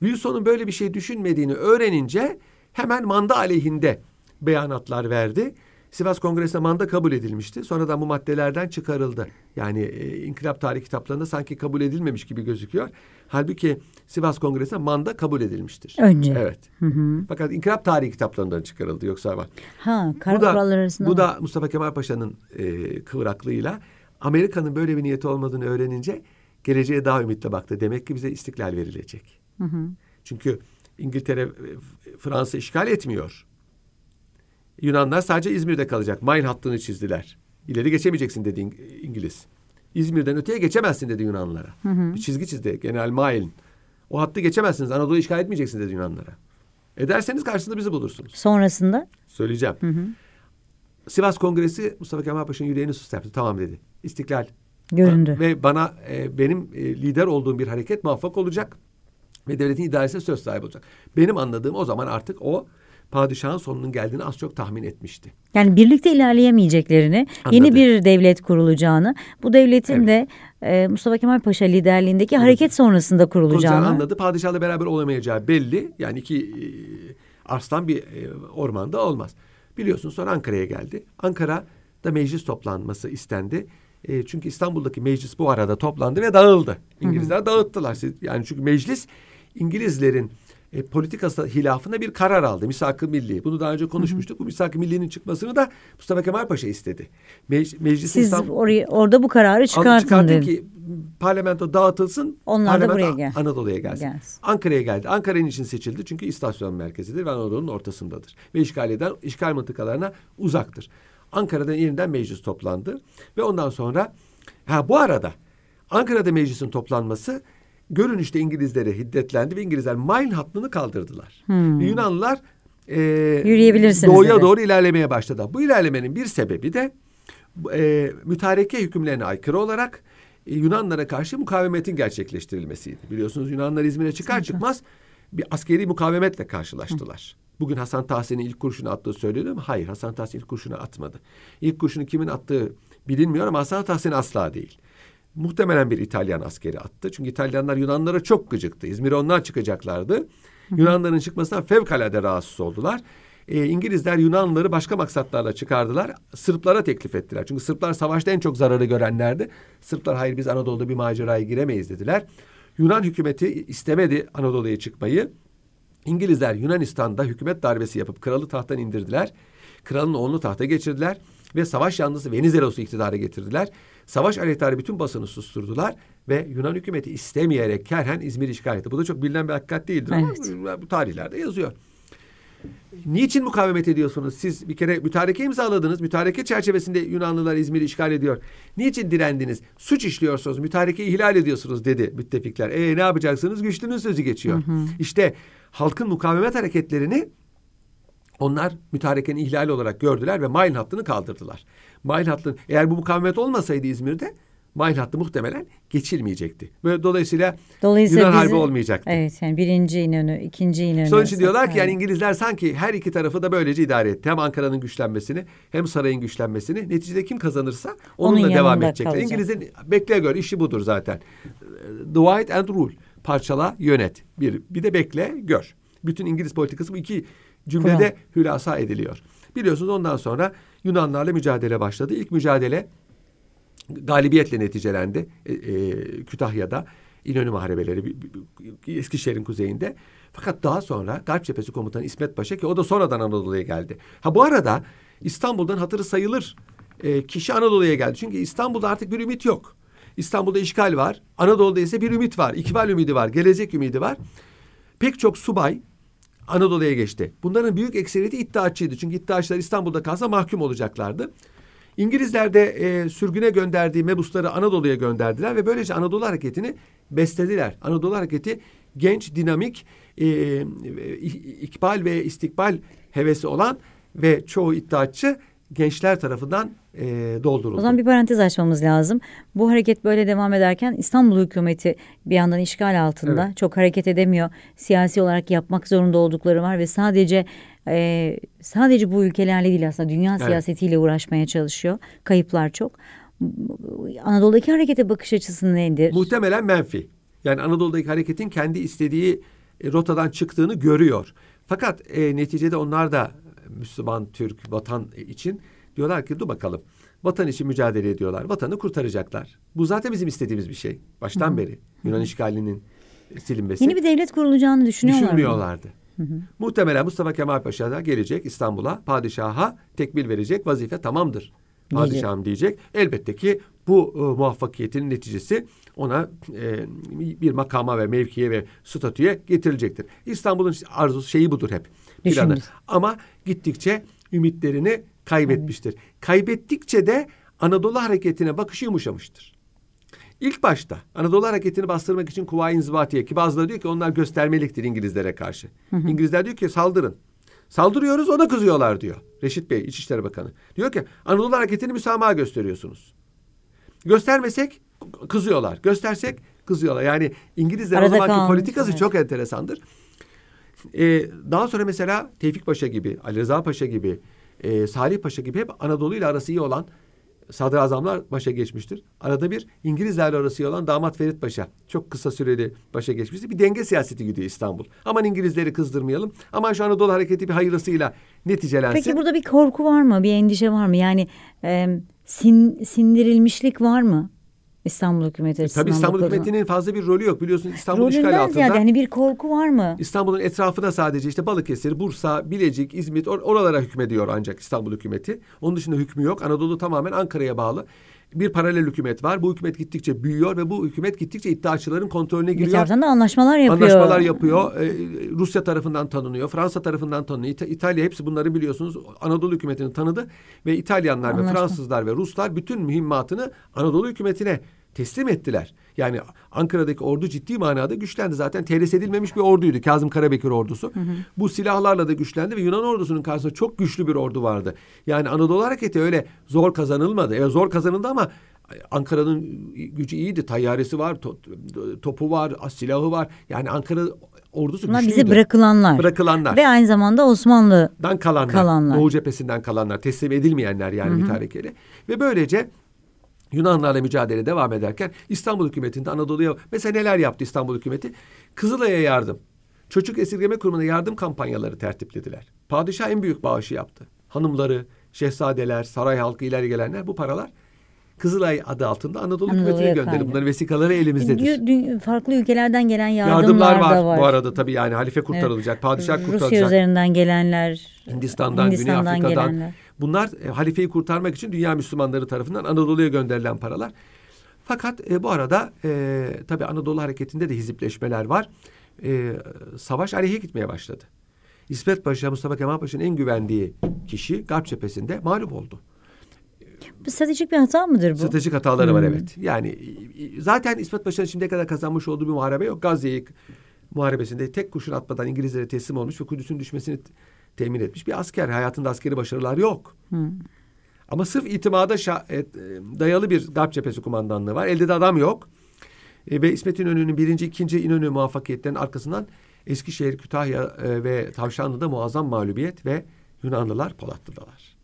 Wilson'un böyle bir şey düşünmediğini öğrenince hemen manda aleyhinde beyanatlar verdi Sivas Kongre manda kabul edilmişti. Sonradan bu maddelerden çıkarıldı. Yani e, inkılap tarih kitaplarında sanki kabul edilmemiş gibi gözüküyor. Halbuki Sivas Kongresi'nde manda kabul edilmiştir. Önce. Evet. Hı hı. Fakat inkılap tarih kitaplarından çıkarıldı yoksa var. Ha, bu da, arasında. Bu da Mustafa Kemal Paşa'nın e, kıvraklığıyla Amerika'nın böyle bir niyeti olmadığını öğrenince geleceğe daha ümitle baktı. Demek ki bize istiklal verilecek. Hı hı. Çünkü İngiltere e, Fransa işgal etmiyor. Yunanlar sadece İzmir'de kalacak. Main hattını çizdiler. İleri geçemeyeceksin dedi İngiliz. İzmir'den öteye geçemezsin dedi Yunanlara. Hı hı. Bir çizgi çizdi Genel Mail'in. O hattı geçemezsiniz. Anadolu'yu işgal etmeyeceksiniz dedi Yunanlara. Ederseniz karşısında bizi bulursunuz. Sonrasında? Söyleyeceğim. Hı hı. Sivas Kongresi Mustafa Kemal Paşa'nın yüreğini sus yaptı. Tamam dedi. İstiklal. Göründü. Ve bana e, benim e, lider olduğum bir hareket muvaffak olacak ve devletin idaresine söz sahibi olacak. Benim anladığım o zaman artık o padişahın sonunun geldiğini az çok tahmin etmişti. Yani birlikte ilerleyemeyeceklerini, Anladım. yeni bir devlet kurulacağını, bu devletin evet. de e, Mustafa Kemal Paşa liderliğindeki evet. hareket sonrasında kurulacağını Kurulacağını anladı. Padişahla beraber olamayacağı belli. Yani iki e, arslan bir e, ormanda olmaz. Biliyorsunuz sonra Ankara'ya geldi. Ankara'da meclis toplanması istendi. E, çünkü İstanbul'daki meclis bu arada toplandı ve dağıldı. İngilizler hı hı. dağıttılar. yani çünkü meclis İngilizlerin e, politikası hilafında bir karar aldı. Misak-ı Milli. Bunu daha önce konuşmuştuk. Hı hı. Bu Misak-ı Milli'nin çıkmasını da Mustafa Kemal Paşa istedi. Mec- Meclis Siz İstanbul... oraya, orada bu kararı çıkartın dedi. ki parlamento dağıtılsın. Onlar parlamento da buraya gel. Anadolu'ya gelsin. gelsin. Ankara'ya geldi. Ankara'nın için seçildi. Çünkü istasyon merkezidir ve Anadolu'nun ortasındadır. Ve işgal eden işgal mıntıkalarına uzaktır. Ankara'dan yeniden meclis toplandı ve ondan sonra ha bu arada Ankara'da meclisin toplanması Görünüşte İngilizlere hiddetlendi ve İngilizler Main hattını kaldırdılar. Hmm. Yunanlılar e, yürüyebilirsiniz. Doğuya dedi. doğru ilerlemeye başladı. Bu ilerlemenin bir sebebi de e, mütareke hükümlerine aykırı olarak e, Yunanlara karşı mukavemetin gerçekleştirilmesiydi. Biliyorsunuz Yunanlar İzmir'e çıkar çıkmaz bir askeri mukavemetle karşılaştılar. Bugün Hasan Tahsin'in ilk kurşunu attığı söyleniyor mu? Hayır Hasan Tahsin ilk kurşunu atmadı. İlk kurşunu kimin attığı bilinmiyor ama Hasan Tahsin asla değil muhtemelen bir İtalyan askeri attı. Çünkü İtalyanlar Yunanlara çok gıcıktı. İzmir onlar çıkacaklardı. Yunanların çıkmasına fevkalade rahatsız oldular. E, İngilizler Yunanlıları başka maksatlarla çıkardılar. Sırplara teklif ettiler. Çünkü Sırplar savaşta en çok zararı görenlerdi. Sırplar hayır biz Anadolu'da bir maceraya giremeyiz dediler. Yunan hükümeti istemedi Anadolu'ya çıkmayı. İngilizler Yunanistan'da hükümet darbesi yapıp kralı tahttan indirdiler. Kralın oğlunu tahta geçirdiler ve savaş yanlısı Venizelos'u iktidara getirdiler. Savaş aleyhtarı bütün basını susturdular ve Yunan hükümeti istemeyerek kerhen İzmir işgal etti. Bu da çok bilinen bir hakikat değildir evet. ama bu tarihlerde yazıyor. Niçin mukavemet ediyorsunuz? Siz bir kere mütareke imzaladınız. Mütareke çerçevesinde Yunanlılar İzmir'i işgal ediyor. Niçin direndiniz? Suç işliyorsunuz. Mütareke ihlal ediyorsunuz dedi müttefikler. E ne yapacaksınız? Güçlünün sözü geçiyor. Hı hı. İşte halkın mukavemet hareketlerini onlar mütarekenin ihlali olarak gördüler ve Mail hattını kaldırdılar. Mail hattı eğer bu mukavemet olmasaydı İzmir'de Mail hattı muhtemelen geçilmeyecekti. Ve dolayısıyla, dolayısıyla Yunan bizim, Harbi olmayacaktı. Evet yani birinci İnönü, ikinci İnönü. Sonuç diyorlar ki yani İngilizler sanki her iki tarafı da böylece idare etti. Hem Ankara'nın güçlenmesini hem sarayın güçlenmesini. Neticede kim kazanırsa onunla Onun devam edecekler. Kalacak. İngilizlerin bekleye göre işi budur zaten. Divide and rule. Parçala, yönet. Bir, bir de bekle, gör. Bütün İngiliz politikası bu iki cümlede Kur'an. hülasa ediliyor. Biliyorsunuz ondan sonra Yunanlarla mücadele başladı. İlk mücadele galibiyetle neticelendi e, e, Kütahya'da. İnönü Muharebeleri Eskişehir'in kuzeyinde. Fakat daha sonra Garp Cephesi Komutanı İsmet Paşa ki o da sonradan Anadolu'ya geldi. Ha bu arada İstanbul'dan hatırı sayılır e, kişi Anadolu'ya geldi. Çünkü İstanbul'da artık bir ümit yok. İstanbul'da işgal var. Anadolu'da ise bir ümit var. İkbal ümidi var. Gelecek ümidi var. Pek çok subay Anadolu'ya geçti. Bunların büyük ekseriyeti iddiaçıydı. Çünkü iddiaçlar İstanbul'da kalsa mahkum olacaklardı. İngilizler de e, sürgüne gönderdiği mebusları Anadolu'ya gönderdiler ve böylece Anadolu hareketini beslediler. Anadolu hareketi genç, dinamik, e, e ikbal ve istikbal hevesi olan ve çoğu iddiaçı gençler tarafından e, dolduruldu. O zaman bir parantez açmamız lazım. Bu hareket böyle devam ederken İstanbul hükümeti bir yandan işgal altında. Evet. Çok hareket edemiyor. Siyasi olarak yapmak zorunda oldukları var ve sadece e, sadece bu ülkelerle değil aslında dünya evet. siyasetiyle uğraşmaya çalışıyor. Kayıplar çok. Anadolu'daki harekete bakış açısı nedir? Muhtemelen menfi. Yani Anadolu'daki hareketin kendi istediği e, rotadan çıktığını görüyor. Fakat e, neticede onlar da Müslüman Türk vatan için diyorlar ki dur bakalım. Vatan için mücadele ediyorlar. Vatanı kurtaracaklar. Bu zaten bizim istediğimiz bir şey. Baştan Hı-hı. beri Yunan işgalinin silinmesi. Yeni bir devlet kurulacağını düşünüyorlar Düşünmüyorlardı. Hı-hı. Muhtemelen Mustafa Kemal Paşa da gelecek İstanbul'a padişaha tekbil verecek vazife tamamdır. Padişahım diyecek. Elbette ki bu e, muvaffakiyetin neticesi ona e, bir makama ve mevkiye ve statüye getirilecektir. İstanbul'un arzusu şeyi budur hep planı. Ama gittikçe ümitlerini kaybetmiştir. Evet. Kaybettikçe de Anadolu hareketine bakışı yumuşamıştır. İlk başta Anadolu hareketini bastırmak için Kuvayi İnzibatiye ki bazıları diyor ki onlar göstermeliktir İngilizlere karşı. Hı hı. İngilizler diyor ki saldırın. Saldırıyoruz ona kızıyorlar diyor Reşit Bey İçişleri Bakanı. Diyor ki Anadolu hareketini müsamaha gösteriyorsunuz. Göstermesek kızıyorlar. Göstersek kızıyorlar. Yani İngilizler Arada o zamanki politikası evet. çok enteresandır. Ee, daha sonra mesela Tevfik Paşa gibi, Ali Rıza Paşa gibi, e, Salih Paşa gibi hep Anadolu ile arası iyi olan sadrazamlar başa geçmiştir. Arada bir İngilizlerle arası iyi olan damat Ferit Paşa çok kısa süreli başa geçmişti. Bir denge siyaseti gidiyor İstanbul. Aman İngilizleri kızdırmayalım. Aman şu Anadolu hareketi bir hayırlısıyla neticelensin. Peki burada bir korku var mı? Bir endişe var mı? Yani e, sin, sindirilmişlik var mı? İstanbul hükümeti e, açısından. Tabii İstanbul bakalım. hükümetinin fazla bir rolü yok. Biliyorsun İstanbul Rolünden işgal altında. Rolünden hani bir korku var mı? İstanbul'un etrafı da sadece işte Balıkesir, Bursa, Bilecik, İzmit or oralara hükmediyor ancak İstanbul hükümeti. Onun dışında hükmü yok. Anadolu tamamen Ankara'ya bağlı bir paralel hükümet var. Bu hükümet gittikçe büyüyor ve bu hükümet gittikçe iddiaçıların kontrolüne giriyor. Bir da anlaşmalar yapıyor. Anlaşmalar yapıyor. Ee, Rusya tarafından tanınıyor. Fransa tarafından tanınıyor. İta- İtalya hepsi bunları biliyorsunuz Anadolu hükümetini tanıdı ve İtalyanlar Anlaşma. ve Fransızlar ve Ruslar bütün mühimmatını Anadolu hükümetine teslim ettiler. Yani Ankara'daki ordu ciddi manada güçlendi. Zaten terhis edilmemiş bir orduydu Kazım Karabekir ordusu. Hı hı. Bu silahlarla da güçlendi ve Yunan ordusunun karşısında çok güçlü bir ordu vardı. Yani Anadolu hareketi öyle zor kazanılmadı. Evet zor kazanıldı ama Ankara'nın gücü iyiydi. Tayyaresi var, to, topu var, silahı var. Yani Ankara ordusu Bunlar güçlüydü. bize bırakılanlar. Bırakılanlar. Ve aynı zamanda Osmanlı'dan kalanlar. kalanlar. Doğu cephesinden kalanlar. Teslim edilmeyenler yani Hı-hı. bir taneleri. Ve böylece Yunanlarla mücadele devam ederken İstanbul hükümetinde Anadolu'ya mesela neler yaptı İstanbul hükümeti? Kızılay'a yardım. Çocuk esirgeme kurumuna yardım kampanyaları tertiplediler. Padişah en büyük bağışı yaptı. Hanımları, şehzadeler, saray halkı ileri gelenler bu paralar Kızılay adı altında Anadolu hükümetine gönderir. Bunların vesikaları elimizdedir. Dün farklı ülkelerden gelen yardımlar, yardımlar var, da var. Bu arada tabii yani halife kurtarılacak, evet. padişah kurtarılacak. Rusya üzerinden gelenler, Hindistan'dan, Hindistan'dan Güney Afrika'dan. Gelenler. Bunlar e, halifeyi kurtarmak için dünya Müslümanları tarafından Anadolu'ya gönderilen paralar. Fakat e, bu arada e, tabi Anadolu hareketinde de hizipleşmeler var. E, savaş aleyhe gitmeye başladı. İsmet Paşa, Mustafa Kemal Paşa'nın en güvendiği kişi Garp cephesinde mağlup oldu. Bu stratejik bir hata mıdır bu? Stratejik hataları hmm. var evet. Yani zaten İsmet Paşa'nın şimdiye kadar kazanmış olduğu bir muharebe yok. Gazze'yi muharebesinde tek kurşun atmadan İngilizlere teslim olmuş ve Kudüs'ün düşmesini temin etmiş bir asker. Hayatında askeri başarılar yok. Hı. Ama sırf itimada şa- et, e, dayalı bir GAP cephesi kumandanlığı var. Elde de adam yok. E, ve İsmet İnönü'nün birinci, ikinci İnönü muvaffakiyetlerinin arkasından Eskişehir, Kütahya e, ve Tavşanlı'da muazzam mağlubiyet ve Yunanlılar Polatlı'dalar.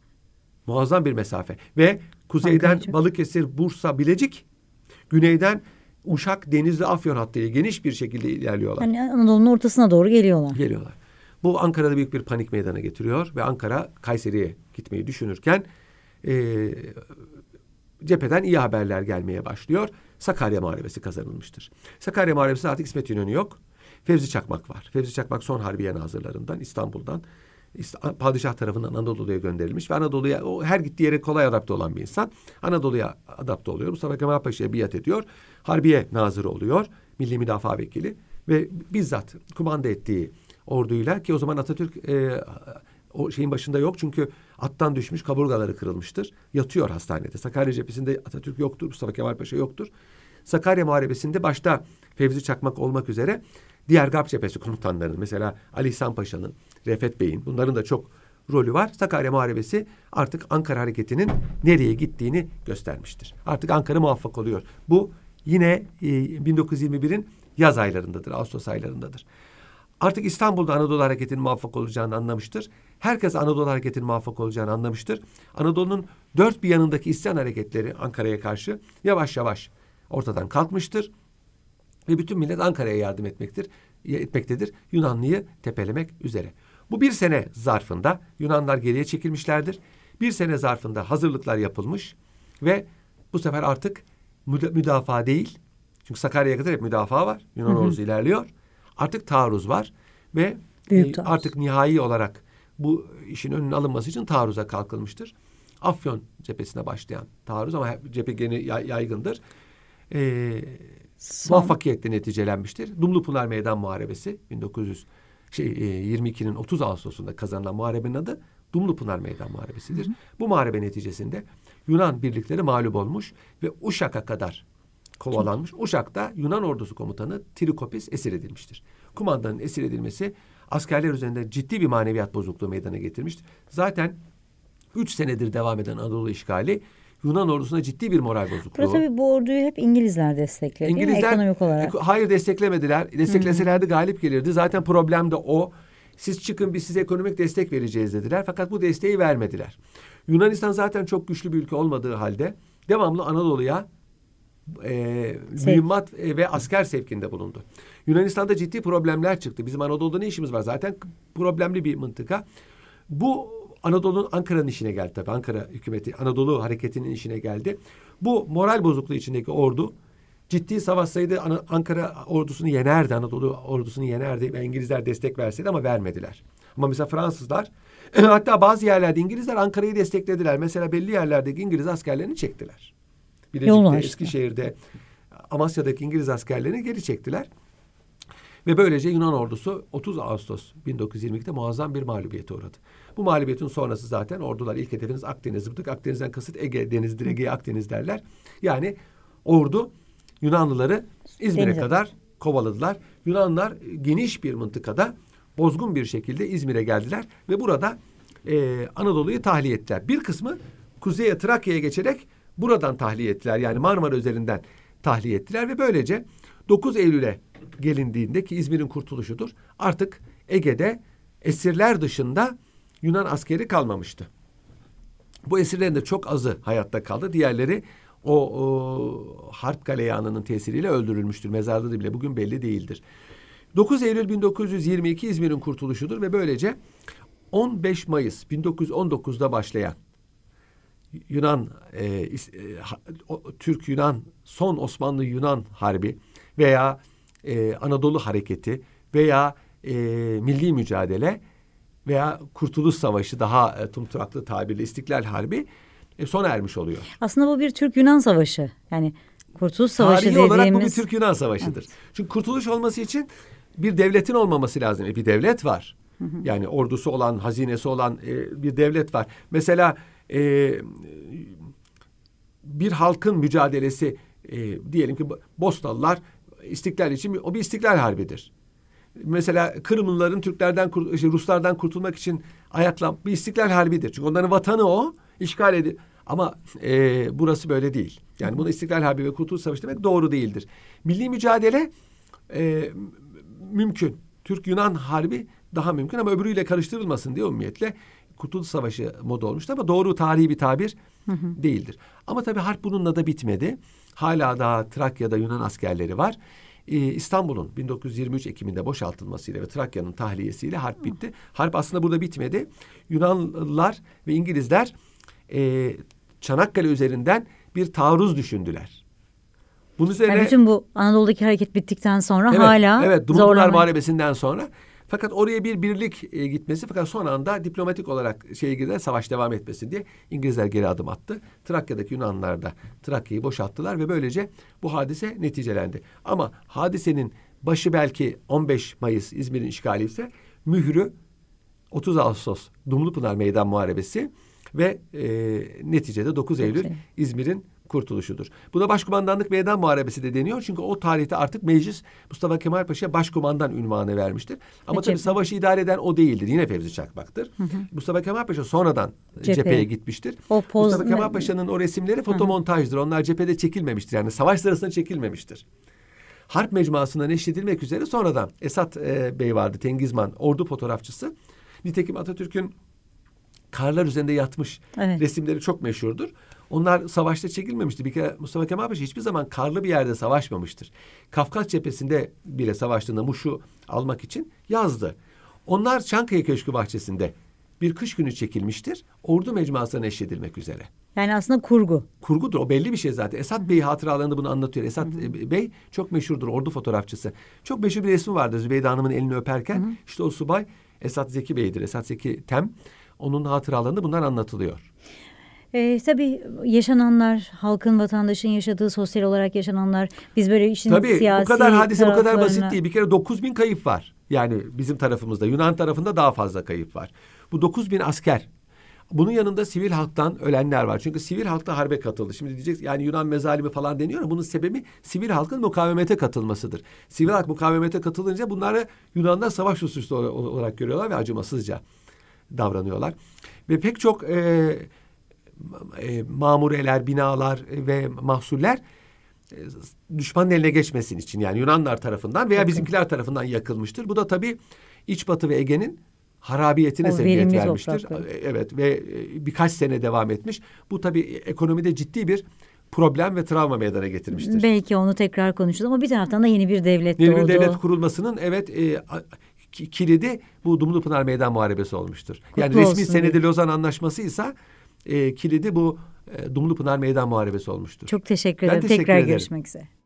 Muazzam bir mesafe. Ve kuzeyden Bankacı. Balıkesir, Bursa, Bilecik, güneyden Uşak, Denizli, Afyon hattıyla geniş bir şekilde ilerliyorlar. Yani Anadolu'nun ortasına doğru geliyorlar. Geliyorlar. Bu Ankara'da büyük bir panik meydana getiriyor ve Ankara Kayseri'ye gitmeyi düşünürken e, cepheden iyi haberler gelmeye başlıyor. Sakarya Muharebesi kazanılmıştır. Sakarya Muharebesi artık İsmet İnönü yok. Fevzi Çakmak var. Fevzi Çakmak son harbiye nazırlarından İstanbul'dan padişah tarafından Anadolu'ya gönderilmiş ve Anadolu'ya o her gittiği yere kolay adapte olan bir insan. Anadolu'ya adapte oluyor. Mustafa Kemal Paşa'ya biat ediyor. Harbiye nazırı oluyor. Milli Müdafaa Vekili ve bizzat kumanda ettiği orduyla ki o zaman Atatürk e, o şeyin başında yok çünkü attan düşmüş kaburgaları kırılmıştır. Yatıyor hastanede. Sakarya cephesinde Atatürk yoktur, Mustafa Kemal Paşa yoktur. Sakarya Muharebesi'nde başta Fevzi Çakmak olmak üzere diğer GAP cephesi komutanlarının mesela Ali İhsan Paşa'nın, Refet Bey'in bunların da çok rolü var. Sakarya Muharebesi artık Ankara Hareketi'nin nereye gittiğini göstermiştir. Artık Ankara muvaffak oluyor. Bu yine 1921'in e, yaz aylarındadır, Ağustos aylarındadır. Artık İstanbul'da Anadolu Hareketi'nin muvaffak olacağını anlamıştır. Herkes Anadolu Hareketi'nin muvaffak olacağını anlamıştır. Anadolu'nun dört bir yanındaki isyan hareketleri Ankara'ya karşı yavaş yavaş ortadan kalkmıştır. Ve bütün millet Ankara'ya yardım etmektir, etmektedir. Yunanlıyı tepelemek üzere. Bu bir sene zarfında Yunanlar geriye çekilmişlerdir. Bir sene zarfında hazırlıklar yapılmış ve bu sefer artık müdafaa değil. Çünkü Sakarya'ya kadar hep müdafaa var. Yunan hı ordusu ilerliyor. Artık taarruz var ve e, taarruz. artık nihai olarak bu işin önünün alınması için taarruza kalkılmıştır. Afyon cephesine başlayan taarruz ama cephe gene yaygındır. Ee, Son... Muvaffakiyetle neticelenmiştir. Dumlupınar Meydan Muharebesi 1900 şey, 22'nin e, 30 Ağustos'unda kazanılan muharebenin adı Dumlupınar Meydan Muharebesi'dir. Hı hı. Bu muharebe neticesinde Yunan birlikleri mağlup olmuş ve Uşak'a kadar kovalanmış. Uşak'ta Yunan ordusu komutanı Trikopis esir edilmiştir. Kumandanın esir edilmesi askerler üzerinde ciddi bir maneviyat bozukluğu meydana getirmiştir. Zaten üç senedir devam eden Anadolu işgali Yunan ordusuna ciddi bir moral bozukluğu. Burada tabii bu orduyu hep İngilizler destekledi İngilizler, ekonomik olarak. E, hayır desteklemediler. Destekleselerdi galip gelirdi. Zaten problem de o. Siz çıkın biz size ekonomik destek vereceğiz dediler. Fakat bu desteği vermediler. Yunanistan zaten çok güçlü bir ülke olmadığı halde devamlı Anadolu'ya e, mühimmat ve asker sevkinde bulundu. Yunanistan'da ciddi problemler çıktı. Bizim Anadolu'da ne işimiz var? Zaten problemli bir mıntıka. Bu Anadolu'nun Ankara'nın işine geldi tabii. Ankara hükümeti, Anadolu hareketinin işine geldi. Bu moral bozukluğu içindeki ordu ciddi savaşsaydı Ankara ordusunu yenerdi, Anadolu ordusunu yenerdi İngilizler destek verseydi ama vermediler. Ama mesela Fransızlar hatta bazı yerlerde İngilizler Ankara'yı desteklediler. Mesela belli yerlerde İngiliz askerlerini çektiler. Bilecik'te, Yol açtı. Eskişehir'de, Amasya'daki İngiliz askerlerini geri çektiler. Ve böylece Yunan ordusu 30 Ağustos 1922'de muazzam bir mağlubiyete uğradı. Bu mağlubiyetin sonrası zaten ordular ilk hedefiniz Akdeniz. bulduk. Akdeniz'den kasıt Ege Denizi'dir. Ege'ye Akdeniz derler. Yani ordu Yunanlıları İzmir'e kadar kovaladılar. Yunanlar geniş bir mıntıkada bozgun bir şekilde İzmir'e geldiler ve burada e, Anadolu'yu tahliye ettiler. Bir kısmı Kuzey'e Trakya'ya geçerek Buradan tahliye ettiler. Yani Marmara üzerinden tahliye ettiler ve böylece 9 Eylül'e gelindiğinde ki İzmir'in kurtuluşudur. Artık Ege'de esirler dışında Yunan askeri kalmamıştı. Bu esirlerin de çok azı hayatta kaldı. Diğerleri o, o harp galeyanının tesiriyle öldürülmüştür. Mezarları bile bugün belli değildir. 9 Eylül 1922 İzmir'in kurtuluşudur ve böylece 15 Mayıs 1919'da başlayan Yunan e, e Türk Yunan son Osmanlı Yunan harbi veya e, Anadolu hareketi veya e, milli mücadele veya Kurtuluş Savaşı daha e, tumturaklı tabirle İstiklal Harbi e, sona ermiş oluyor. Aslında bu bir Türk-Yunan savaşı. Yani Kurtuluş Savaşı Tarihi dediğimiz... olarak bu bir Türk-Yunan savaşıdır. Evet. Çünkü kurtuluş olması için bir devletin olmaması lazım. E, bir devlet var. Hı hı. Yani ordusu olan, hazinesi olan e, bir devlet var. Mesela e, bir halkın mücadelesi e, diyelim ki Bostalılar istiklal için o bir istiklal harbidir. Mesela Kırımlıların Türklerden, işte Ruslardan kurtulmak için ayaklan bir istiklal harbidir. Çünkü onların vatanı o, işgal edil. Ama e, burası böyle değil. Yani bunu istiklal harbi ve kurtuluş savaşı demek doğru değildir. Milli mücadele e, mümkün. Türk-Yunan harbi daha mümkün ama öbürüyle karıştırılmasın diye umumiyetle Kurtuluş Savaşı moda olmuştu ama doğru tarihi bir tabir hı hı. değildir. Ama tabii harp bununla da bitmedi. Hala daha Trakya'da Yunan askerleri var. Ee, İstanbul'un 1923 Ekim'inde boşaltılmasıyla ve Trakya'nın tahliyesiyle harp bitti. Harp aslında burada bitmedi. Yunanlılar ve İngilizler e, Çanakkale üzerinden bir taarruz düşündüler. Bunun üzerine yani bütün bu Anadolu'daki hareket bittikten sonra evet, hala evet, Dumlupınar Muharebesi'nden sonra fakat oraya bir birlik e, gitmesi fakat son anda diplomatik olarak şeye girdiler savaş devam etmesin diye İngilizler geri adım attı. Trakya'daki Yunanlar da Trakya'yı boşalttılar ve böylece bu hadise neticelendi. Ama hadisenin başı belki 15 Mayıs İzmir'in işgali ise mührü 30 Ağustos Dumlupınar Meydan Muharebesi ve e, neticede 9 Eylül İzmir'in kurtuluşudur. Buna başkumandanlık meydan muharebesi de deniyor. Çünkü o tarihte artık meclis Mustafa Kemal Paşa'ya başkumandan ünvanı vermiştir. Ama Peki. tabii savaşı idare eden o değildir. Yine Fevzi Çakmak'tır. Hı hı. Mustafa Kemal Paşa sonradan Cephe. cepheye gitmiştir. O poz... Mustafa Kemal Paşa'nın o resimleri fotomontajdır. Hı hı. Onlar cephede çekilmemiştir. Yani savaş sırasında çekilmemiştir harp mecmuasına neşredilmek üzere sonradan Esat e, Bey vardı Tengizman ordu fotoğrafçısı. Nitekim Atatürk'ün karlar üzerinde yatmış evet. resimleri çok meşhurdur. Onlar savaşta çekilmemişti. Bir kere Mustafa Kemal Paşa hiçbir zaman karlı bir yerde savaşmamıştır. Kafkas cephesinde bile savaştığında Muş'u almak için yazdı. Onlar Çankaya Köşkü bahçesinde bir kış günü çekilmiştir. Ordu mecmuasına eşledilmek üzere. Yani aslında kurgu. Kurgudur. O belli bir şey zaten. Esat Bey hatıralarında bunu anlatıyor. Esat Hı-hı. Bey çok meşhurdur. Ordu fotoğrafçısı. Çok meşhur bir resmi vardır. Zübeyde Hanım'ın elini öperken Hı-hı. işte o subay Esat Zeki Bey'dir. Esat Zeki Tem. Onun hatıralarında bunlar anlatılıyor. E, tabii yaşananlar, halkın, vatandaşın yaşadığı sosyal olarak yaşananlar, biz böyle işin tabii, siyasi Tabii bu kadar hadise bu kadar basit değil. Bir kere 9 bin kayıp var. Yani bizim tarafımızda, Yunan tarafında daha fazla kayıp var. Bu 9 bin asker. Bunun yanında sivil halktan ölenler var. Çünkü sivil halk da harbe katıldı. Şimdi diyecek yani Yunan mezalimi falan deniyor ama bunun sebebi sivil halkın mukavemete katılmasıdır. Sivil halk mukavemete katılınca bunları Yunanlar savaş suçlusu olarak görüyorlar ve acımasızca davranıyorlar. Ve pek çok e, e, mamureler, binalar e, ve mahsuller e, düşmanın eline geçmesin için yani Yunanlar tarafından veya bizimkiler tarafından yakılmıştır. Bu da tabii İç Batı ve Ege'nin harabiyetine o sebebiyet vermiştir. Toprakları. E, evet ve e, birkaç sene devam etmiş. Bu tabii ekonomide ciddi bir problem ve travma meydana getirmiştir. Belki onu tekrar konuşuruz ama bir taraftan da yeni bir devlet Yeni doğdu. bir devlet kurulmasının evet e, kilidi bu Dumlupınar Meydan Muharebesi olmuştur. Kutlu yani resmi senedi Lozan Anlaşması ise e, kilidi bu e, Dumlupınar Meydan Muharebesi olmuştur. Çok teşekkür ederim. Ben teşekkür Tekrar ederim. görüşmek üzere.